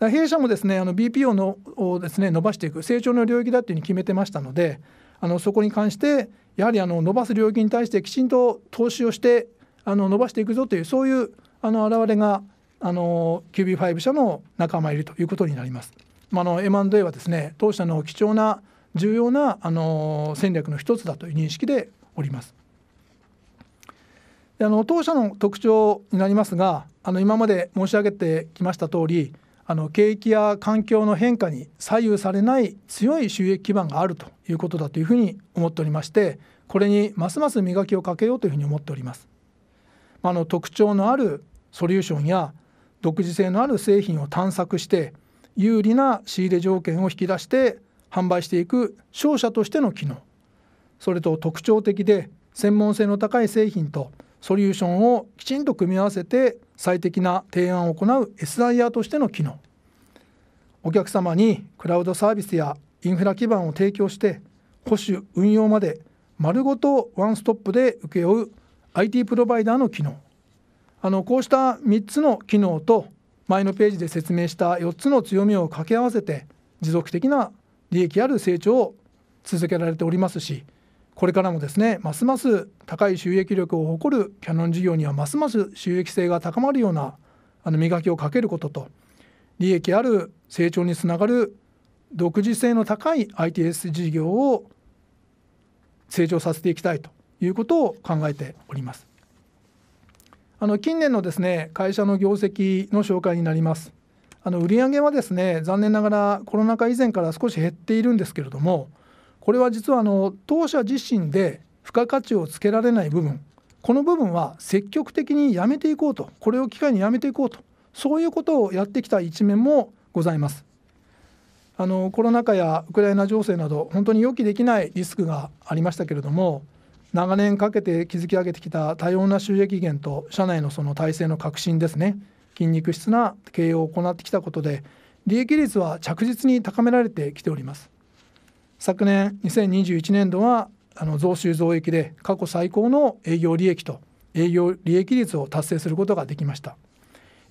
弊社もですねあの BPO のをですね伸ばしていく成長の領域だっていうふうに決めてましたのであのそこに関してやはりあの伸ばす領域に対してきちんと投資をしてあの伸ばしていくぞというそういうあの表れがあの QB5 社の仲間入りということになります。まあの M&A はですね当社の貴重な重要なあの戦略の一つだという認識でおります。であの当社の特徴になりますがあの今まで申し上げてきました通りあの景気や環境の変化に左右されない強い収益基盤があるということだというふうに思っておりましてこれにますます磨きをかけようというふうに思っております。まあの特徴のあるソリューションや独自性のある製品を探索して有利な仕入れ条件を引き出して販売していく商社としての機能それと特徴的で専門性の高い製品とソリューションをきちんと組み合わせて最適な提案を行う SIR としての機能お客様にクラウドサービスやインフラ基盤を提供して保守運用まで丸ごとワンストップで請け負う IT プロバイダーの機能あのこうした3つの機能と前のページで説明した4つの強みを掛け合わせて持続的な利益ある成長を続けられておりますしこれからもですねますます高い収益力を誇るキャノン事業にはますます収益性が高まるようなあの磨きをかけることと利益ある成長につながる独自性の高い ITS 事業を成長させていきたいということを考えております。あの近年のですね会社の業績の紹介になります。あの売上はですね残念ながらコロナ禍以前から少し減っているんですけれどもこれは実はあの当社自身で付加価値をつけられない部分この部分は積極的にやめていこうとこれを機会にやめていこうとそういうことをやってきた一面もございます。あのコロナ禍やウクライナ情勢など本当に予期できないリスクがありましたけれども長年かけて築き上げてきた多様な収益源と社内のその体制の革新ですね筋肉質な経営を行ってきたことで利益率は着実に高められてきております昨年2021年度はあの増収増益で過去最高の営業利益と営業利益率を達成することができました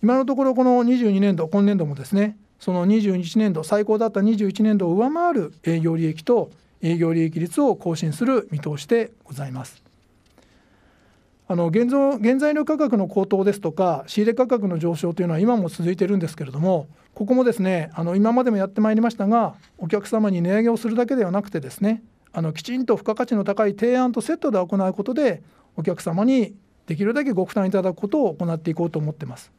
今のところこの22年度今年度もですねその21年度最高だった21年度を上回る営業利益と営業利益率を更新する見通しでございます。あの現在の価格の高騰ですとか仕入れ価格の上昇というのは今も続いているんですけれどもここもですねあの今までもやってまいりましたがお客様に値上げをするだけではなくてですねあのきちんと付加価値の高い提案とセットで行うことでお客様にできるだけご負担いただくことを行っていこうと思ってます。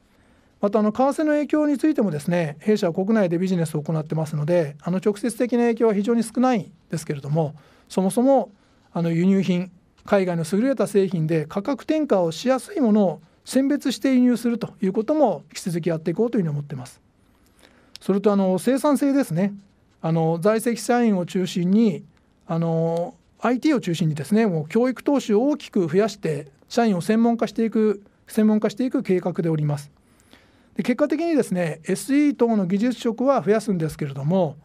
またあの為替の影響についてもですね弊社は国内でビジネスを行ってますのであの直接的な影響は非常に少ないんですけれどもそもそもあの輸入品海外の優れた製品で価格転嫁をしやすいものを選別して輸入するということも引き続きやっていこうというふうに思ってます。それとあの生産性ですねあの在籍社員を中心にあの IT を中心にですねもう教育投資を大きく増やして社員を専門化していく専門化していく計画でおります。で結果的にですね SE 等の技術職は増やすんですけれども、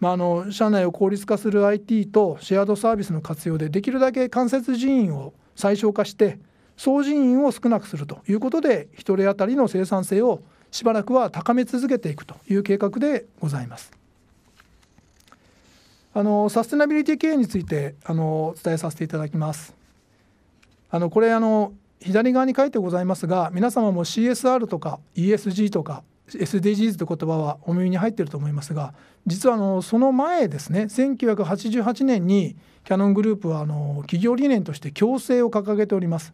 まあ、あの社内を効率化する IT とシェアードサービスの活用でできるだけ間接人員を最小化して総人員を少なくするということで1人当たりの生産性をしばらくは高め続けていくという計画でございます。あのサステナビリティ経営についてあのお伝えさせていただきます。あのこれあの左側に書いてございますが皆様も CSR とか ESG とか SDGs という言葉はお耳に入っていると思いますが実はあのその前ですね1988年にキャノングループはあの企業理念として共生を掲げております。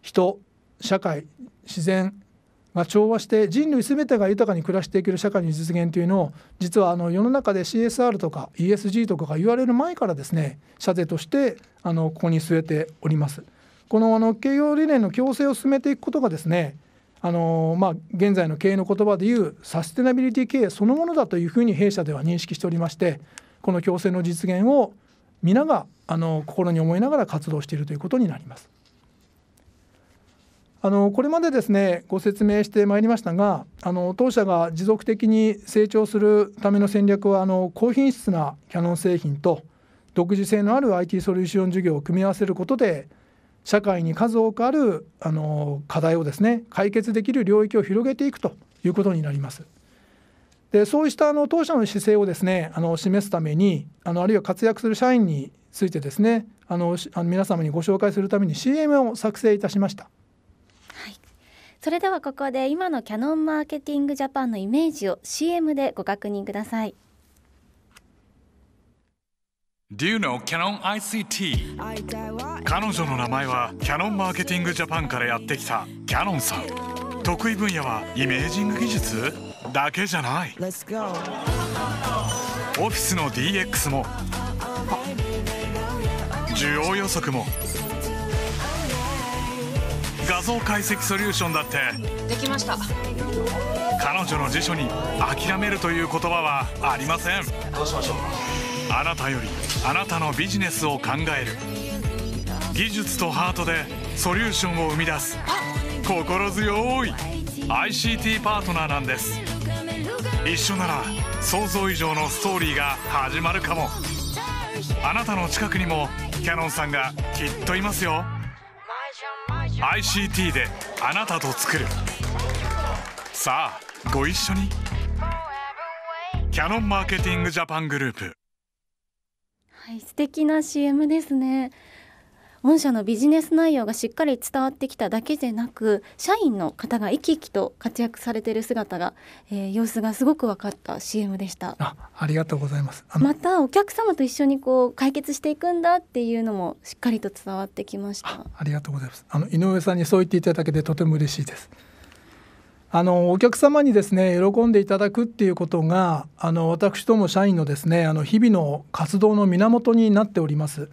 人社会自然が調和して人類全てが豊かに暮らしていける社会の実現というのを実はあの世の中で CSR とか ESG とかが言われる前からですね社税としてあのここに据えております。このあの経営理念の共生を進めていくことがですねあのまあ、現在の経営の言葉でいうサステナビリティ経営そのものだというふうに弊社では認識しておりましてこの共生の実現を皆があの心に思いながら活動しているということになります。あのこれまでですねご説明してまいりましたがあの当社が持続的に成長するための戦略はあの高品質なキャノン製品と独自性のある IT ソリューション事業を組み合わせることで社会に数多くあるあの課題をですね解決できる領域を広げていくということになります。でそうしたあの当社の姿勢をですねあの示すためにあのあるいは活躍する社員についてですねあの皆様にご紹介するために CM を作成いたしました。はい、それではここで今のキャノンマーケティングジャパンのイメージを CM でご確認ください。Do you know Canon ICT? 彼女の名前はキャノンマーケティングジャパンからやってきたキャノンさん得意分野はイメージング技術だけじゃないオフィスの DX も需要予測も画像解析ソリューションだってできました彼女の辞書に「諦める」という言葉はありませんどうしましょうあなたよりあなたのビジネスを考える技術とハートでソリューションを生み出す心強い ICT パートナーなんです一緒なら想像以上のストーリーが始まるかもあなたの近くにもキヤノンさんがきっといますよ ICT であなたと作るさあご一緒にキヤノンマーケティングジャパングループはい、素敵な CM ですね。御社のビジネス内容がしっかり伝わってきただけでなく社員の方が生き生きと活躍されている姿が、えー、様子がすごく分かった CM でしたあありがとうございますまたお客様と一緒にこう解決していくんだっていうのもしっかりと伝わってきましたありがとうございますあの井上さんにそう言っていただけてとても嬉しいですあのお客様にですね喜んでいただくっていうことがあの私ども社員のですねあの日々の活動の源になっております。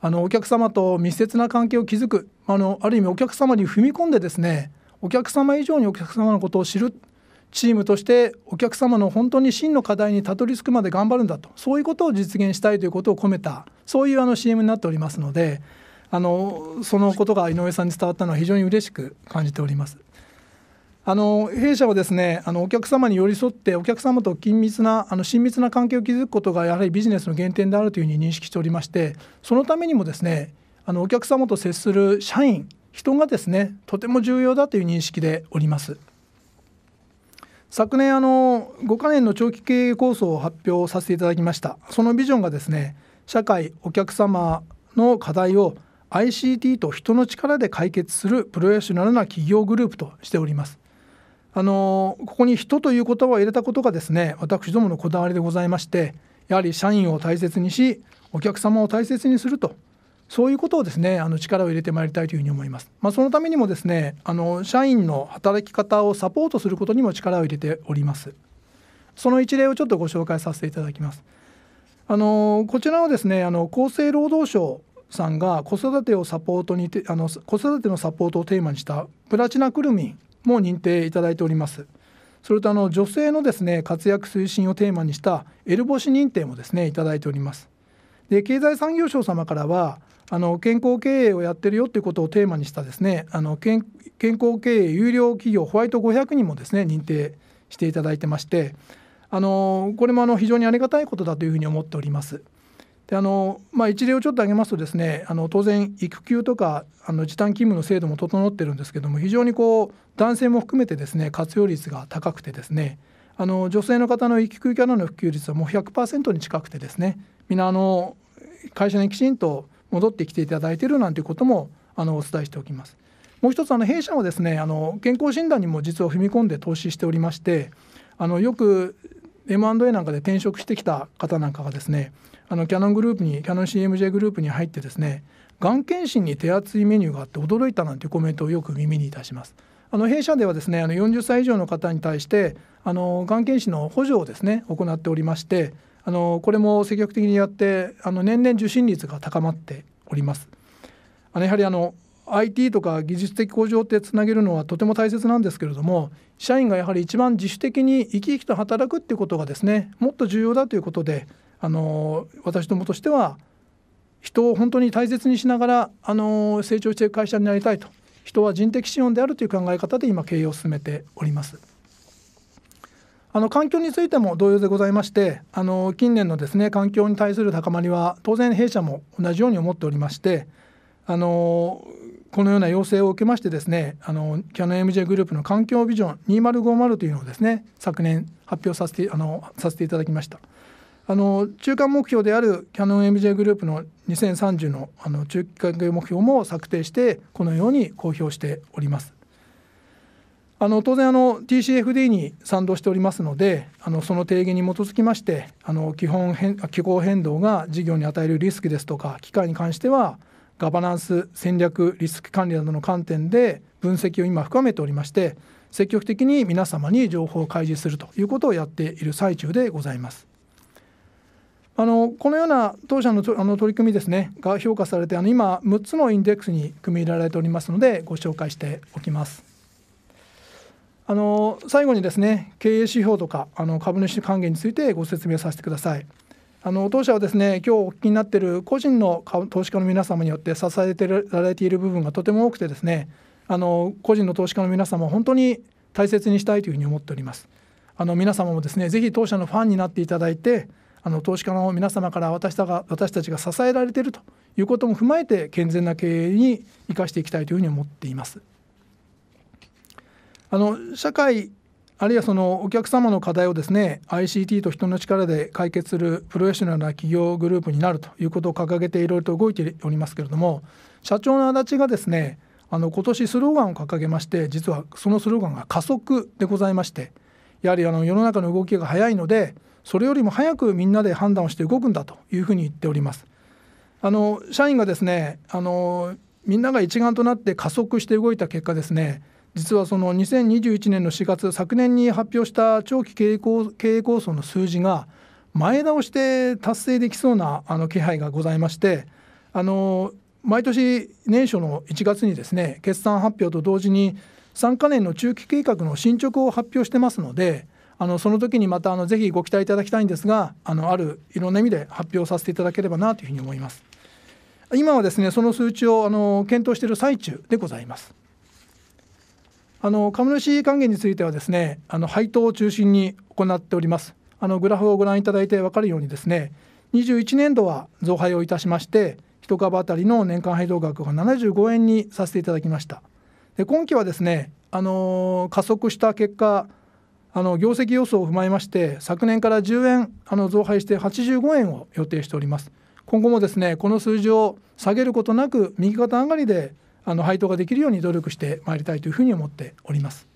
あのお客様と密接な関係を築くあのある意味お客様に踏み込んでですねお客様以上にお客様のことを知るチームとしてお客様の本当に真の課題にたどり着くまで頑張るんだとそういうことを実現したいということを込めたそういうあの CM になっておりますのであのそのことが井上さんに伝わったのは非常に嬉しく感じております。あの弊社はですねあのお客様に寄り添ってお客様と緊密なあの親密な関係を築くことがやはりビジネスの原点であるというふうに認識しておりましてそのためにもですねあのお客様と接する社員人がですねとても重要だという認識でおります。昨年あの5か年の長期経営構想を発表させていただきましたそのビジョンがですね社会お客様の課題を ICT と人の力で解決するプロフェッショナルな企業グループとしておりますあのここに人という言葉を入れたことがですね私どものこだわりでございましてやはり社員を大切にしお客様を大切にするとそういうことをですねあの力を入れてまいりたいというふうに思います、まあ、そのためにもですねあの社員の働き方をサポートすることにも力を入れておりますその一例をちょっとご紹介させていただきますあのこちらはですねあの厚生労働省さんが子育てをサポートにてあの子育てのサポートをテーマにしたプラチナクルミンも認定いただいておりますそれとあの女性のですね活躍推進をテーマにしたエルボシ認定もですねいただいておりますで経済産業省様からはあの健康経営をやってるよということをテーマにしたですねあの健康経営優良企業ホワイト500人もですね認定していただいてましてあのこれもあの非常にありがたいことだというふうに思っております。であのまあ、一例をちょっと挙げますとですねあの当然育休とかあの時短勤務の制度も整ってるんですけども非常にこう男性も含めてですね活用率が高くてですねあの女性の方の育休キャラの普及率はもう100%に近くてですねみんなあの会社にきちんと戻ってきていただいているなんていうこともあのお伝えしておきます。もう一つあの弊社はですねあの健康診断にも実は踏み込んで投資しておりましてあのよく M&A なんかで転職してきた方なんかがですねあのキャノングループにキャノン CMJ グループに入ってですねがん検診に手厚いメニューがあって驚いたなんてコメントをよく耳にいたします。あの弊社ではですねあの40歳以上の方に対してあのがん検診の補助をですね行っておりましてあのこれも積極的にやってあの年々受診率が高まっております。あのやはりあの IT とか技術的向上ってつなげるのはとても大切なんですけれども社員がやはり一番自主的に生き生きと働くっていうことがですねもっと重要だということであの私どもとしては人を本当に大切にしながらあの成長していく会社になりたいと人は人的資本であるという考え方で今経営を進めております。あの環境についても同様でございましてあの近年のですね環境に対する高まりは当然弊社も同じように思っておりましてあのこのような要請を受けましてですねあのキヤノン MJ グループの環境ビジョン2050というのをですね昨年発表させてあのさせていただきました。あの中間目標であるキャノン MJ グループの2030のあの中間目標も策定してこのように公表しております。あの当然あの TCFD に賛同しておりますのであのその提言に基づきましてあの基本変気候変動が事業に与えるリスクですとか機会に関してはガバナンス戦略リスク管理などの観点で分析を今深めておりまして積極的に皆様に情報を開示するということをやっている最中でございます。あのこのような当社のあの取り組みですねが評価されてあの今6つのインデックスに組み入れられておりますのでご紹介しておきます。あの最後にですね経営指標とかあの株主還元についてご説明させてください。あの当社はですね今日お聞きになっている個人の投資家の皆様によって支えてられている部分がとても多くてですねあの個人の投資家の皆様本当に大切にしたいというふうに思っております。あの皆様もですねぜひ当社のファンになっていただいてあの投資家の皆様から私たが私たちが支えられているということも踏まえて健全な経営に生かしていきたいというふうに思っています。あの社会あるいはそのお客様の課題をですね ICT と人の力で解決するプロフェッショナルな企業グループになるということを掲げていろいろと動いておりますけれども社長の足立がですねあの今年スローガンを掲げまして実はそのスローガンが加速でございましてやはりあの世の中の動きが早いのでそれよりも早くみんなで判断をして動くんだというふうに言っております。あの社員がですねあのみんなが一丸となって加速して動いた結果ですね実はその2021年の4月昨年に発表した長期経営構経営構想の数字が前倒して達成できそうなあの気配がございましてあの毎年年初の1月にですね決算発表と同時に3か年の中期計画の進捗を発表してますのであのその時にまたあのぜひご期待いただきたいんですがあのあるいろんな意味で発表させていただければなというふうに思います今はですねその数値をあの検討している最中でございますあの株主還元についてはですねあの配当を中心に行っておりますあのグラフをご覧いただいて分かるようにですね21年度は増配をいたしまして一株当たりの年間配当額が75円にさせていただきましたで今期はですねあの加速した結果あの業績予想を踏まえまして昨年から10円あの増配して85円を予定しております今後もですねこの数字を下げることなく右肩上がりであの配当ができるように努力してまいりたいというふうに思っております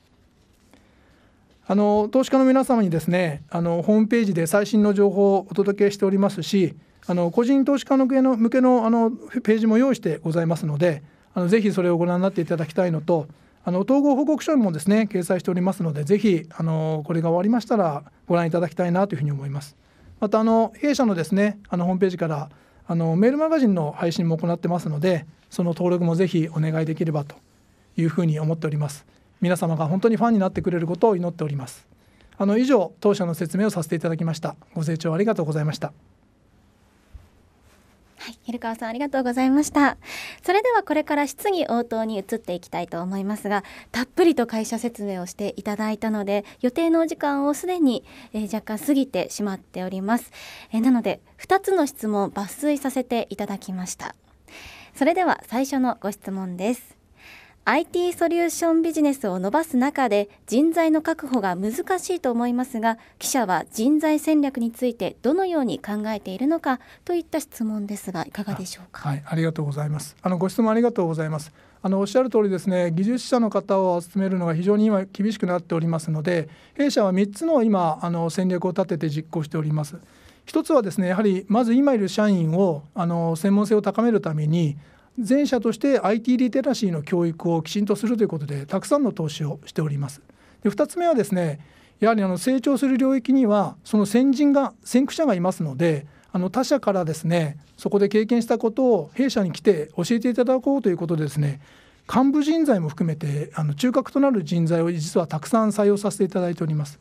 あの投資家の皆様にですねあのホームページで最新の情報をお届けしておりますしあの個人投資家の向けの向けのあのページも用意してございますのであのぜひそれをご覧になっていただきたいのとあの統合報告書にもですね掲載しておりますのでぜひあのこれが終わりましたらご覧いただきたいなというふうに思いますまたあの弊社のですねあのホームページからあのメールマガジンの配信も行ってますのでその登録もぜひお願いできればというふうに思っております皆様が本当にファンになってくれることを祈っておりますあの以上当社の説明をさせていただきましたご清聴ありがとうございましたはい、ヘ川さんありがとうございましたそれではこれから質疑応答に移っていきたいと思いますがたっぷりと会社説明をしていただいたので予定のお時間をすでに、えー、若干過ぎてしまっております、えー、なので2つの質問抜粋させていただきましたそれでは最初のご質問です IT ソリューションビジネスを伸ばす中で人材の確保が難しいと思いますが記者は人材戦略についてどのように考えているのかといった質問ですがいかがでしょうか。はい、ありがとうございますあのご質問ありがとうございます。あのおっしゃる通りですね技術者の方を集めるのが非常に今厳しくなっておりますので弊社は3つの今あの戦略を立てて実行しております。一つはですねやはりまず今いる社員をあの専門性を高めるために全社として IT リテラシーの教育をきちんとするということでたくさんの投資をしております。で2つ目はですねやはりあの成長する領域にはその先人が先駆者がいますのであの他社からですねそこで経験したことを弊社に来て教えていただこうということでですね幹部人材も含めてあの中核となる人材を実はたくさん採用させていただいております。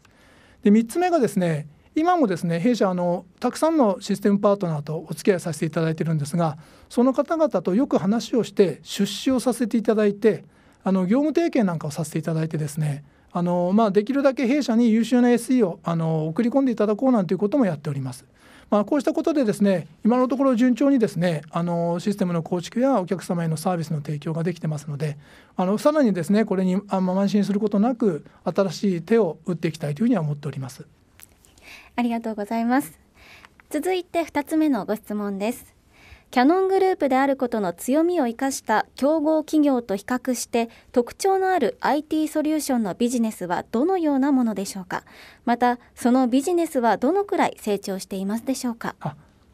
で3つ目がですね今もですね弊社あのたくさんのシステムパートナーとお付き合いさせていただいてるんですがその方々とよく話をして出資をさせていただいてあの業務提携なんかをさせていただいてですねあの、まあ、できるだけ弊社に優秀な SE をあの送り込んでいただこうなんていうこともやっております。まあ、こうしたことでですね今のところ順調にですねあのシステムの構築やお客様へのサービスの提供ができてますのであのさらにですねこれにあんま慢心することなく新しい手を打っていきたいというふうには思っております。ありがとうございます。続いて2つ目のご質問です。キャノングループであることの強みを生かした競合企業と比較して特徴のある IT ソリューションのビジネスはどのようなものでしょうかまたそのビジネスはどのくらい成長していますでしょうか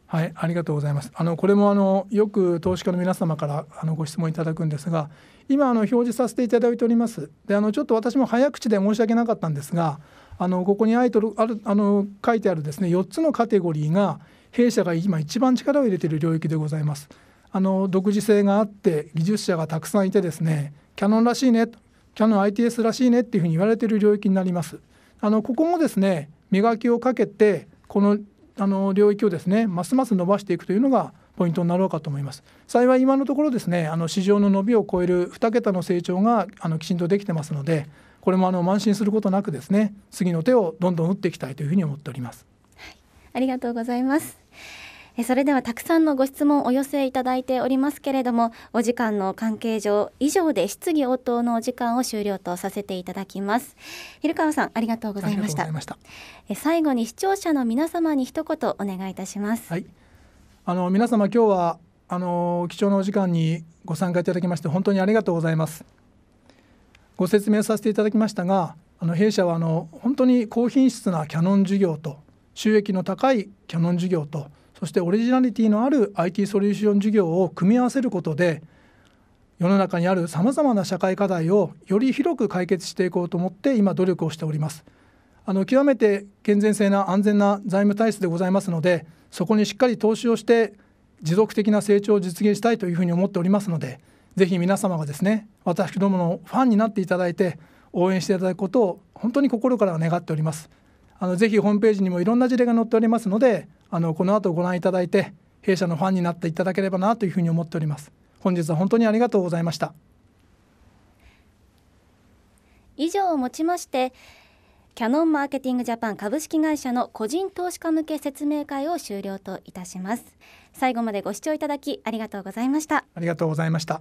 はいありがとうございますあのこれもあのよく投資家の皆様からあのご質問いただくんですが今あの表示させていただいておりますであのちょっと私も早口で申し訳なかったんですがあのここにアイドルあるあの書いてあるですね4つのカテゴリーが弊社が今一番力を入れている領域でございます。あの独自性があって技術者がたくさんいてですねキャノンらしいねキャノン ITS らしいねっていうふうに言われている領域になります。あのここもですね磨きをかけてこのあの領域をですねますます伸ばしていくというのがポイントになろうかと思います。幸い今のところですねあの市場の伸びを超える2桁の成長があのきちんとできてますのでこれもあの慢心することなくですね次の手をどんどん打っていきたいというふうに思っております、はい、ありがとうございますそれではたくさんのご質問お寄せいただいておりますけれどもお時間の関係上以上で質疑応答のお時間を終了とさせていただきます蛭川さんありがとうございました最後に視聴者の皆様に一言お願いいたします、はい、あの皆様今日はあの貴重なお時間にご参加いただきまして本当にありがとうございますご説明させていただきましたがあの弊社はあの本当に高品質なキャノン事業と収益の高いキャノン事業とそしてオリジナリティのある IT ソリューション事業を組み合わせることで世の中にあるさまざまな社会課題をより広く解決していこうと思って今努力をしております。あの極めて健全性な安全な財務体質でございますのでそこにしっかり投資をして持続的な成長を実現したいというふうに思っておりますので。ぜひ皆様がですね私どものファンになっていただいて応援していただくことを本当に心から願っておりますあのぜひホームページにもいろんな事例が載っておりますのであのこの後ご覧いただいて弊社のファンになっていただければなというふうに思っております本日は本当にありがとうございました以上をもちましてキャノンマーケティングジャパン株式会社の個人投資家向け説明会を終了といたします最後までご視聴いただきありがとうございましたありがとうございました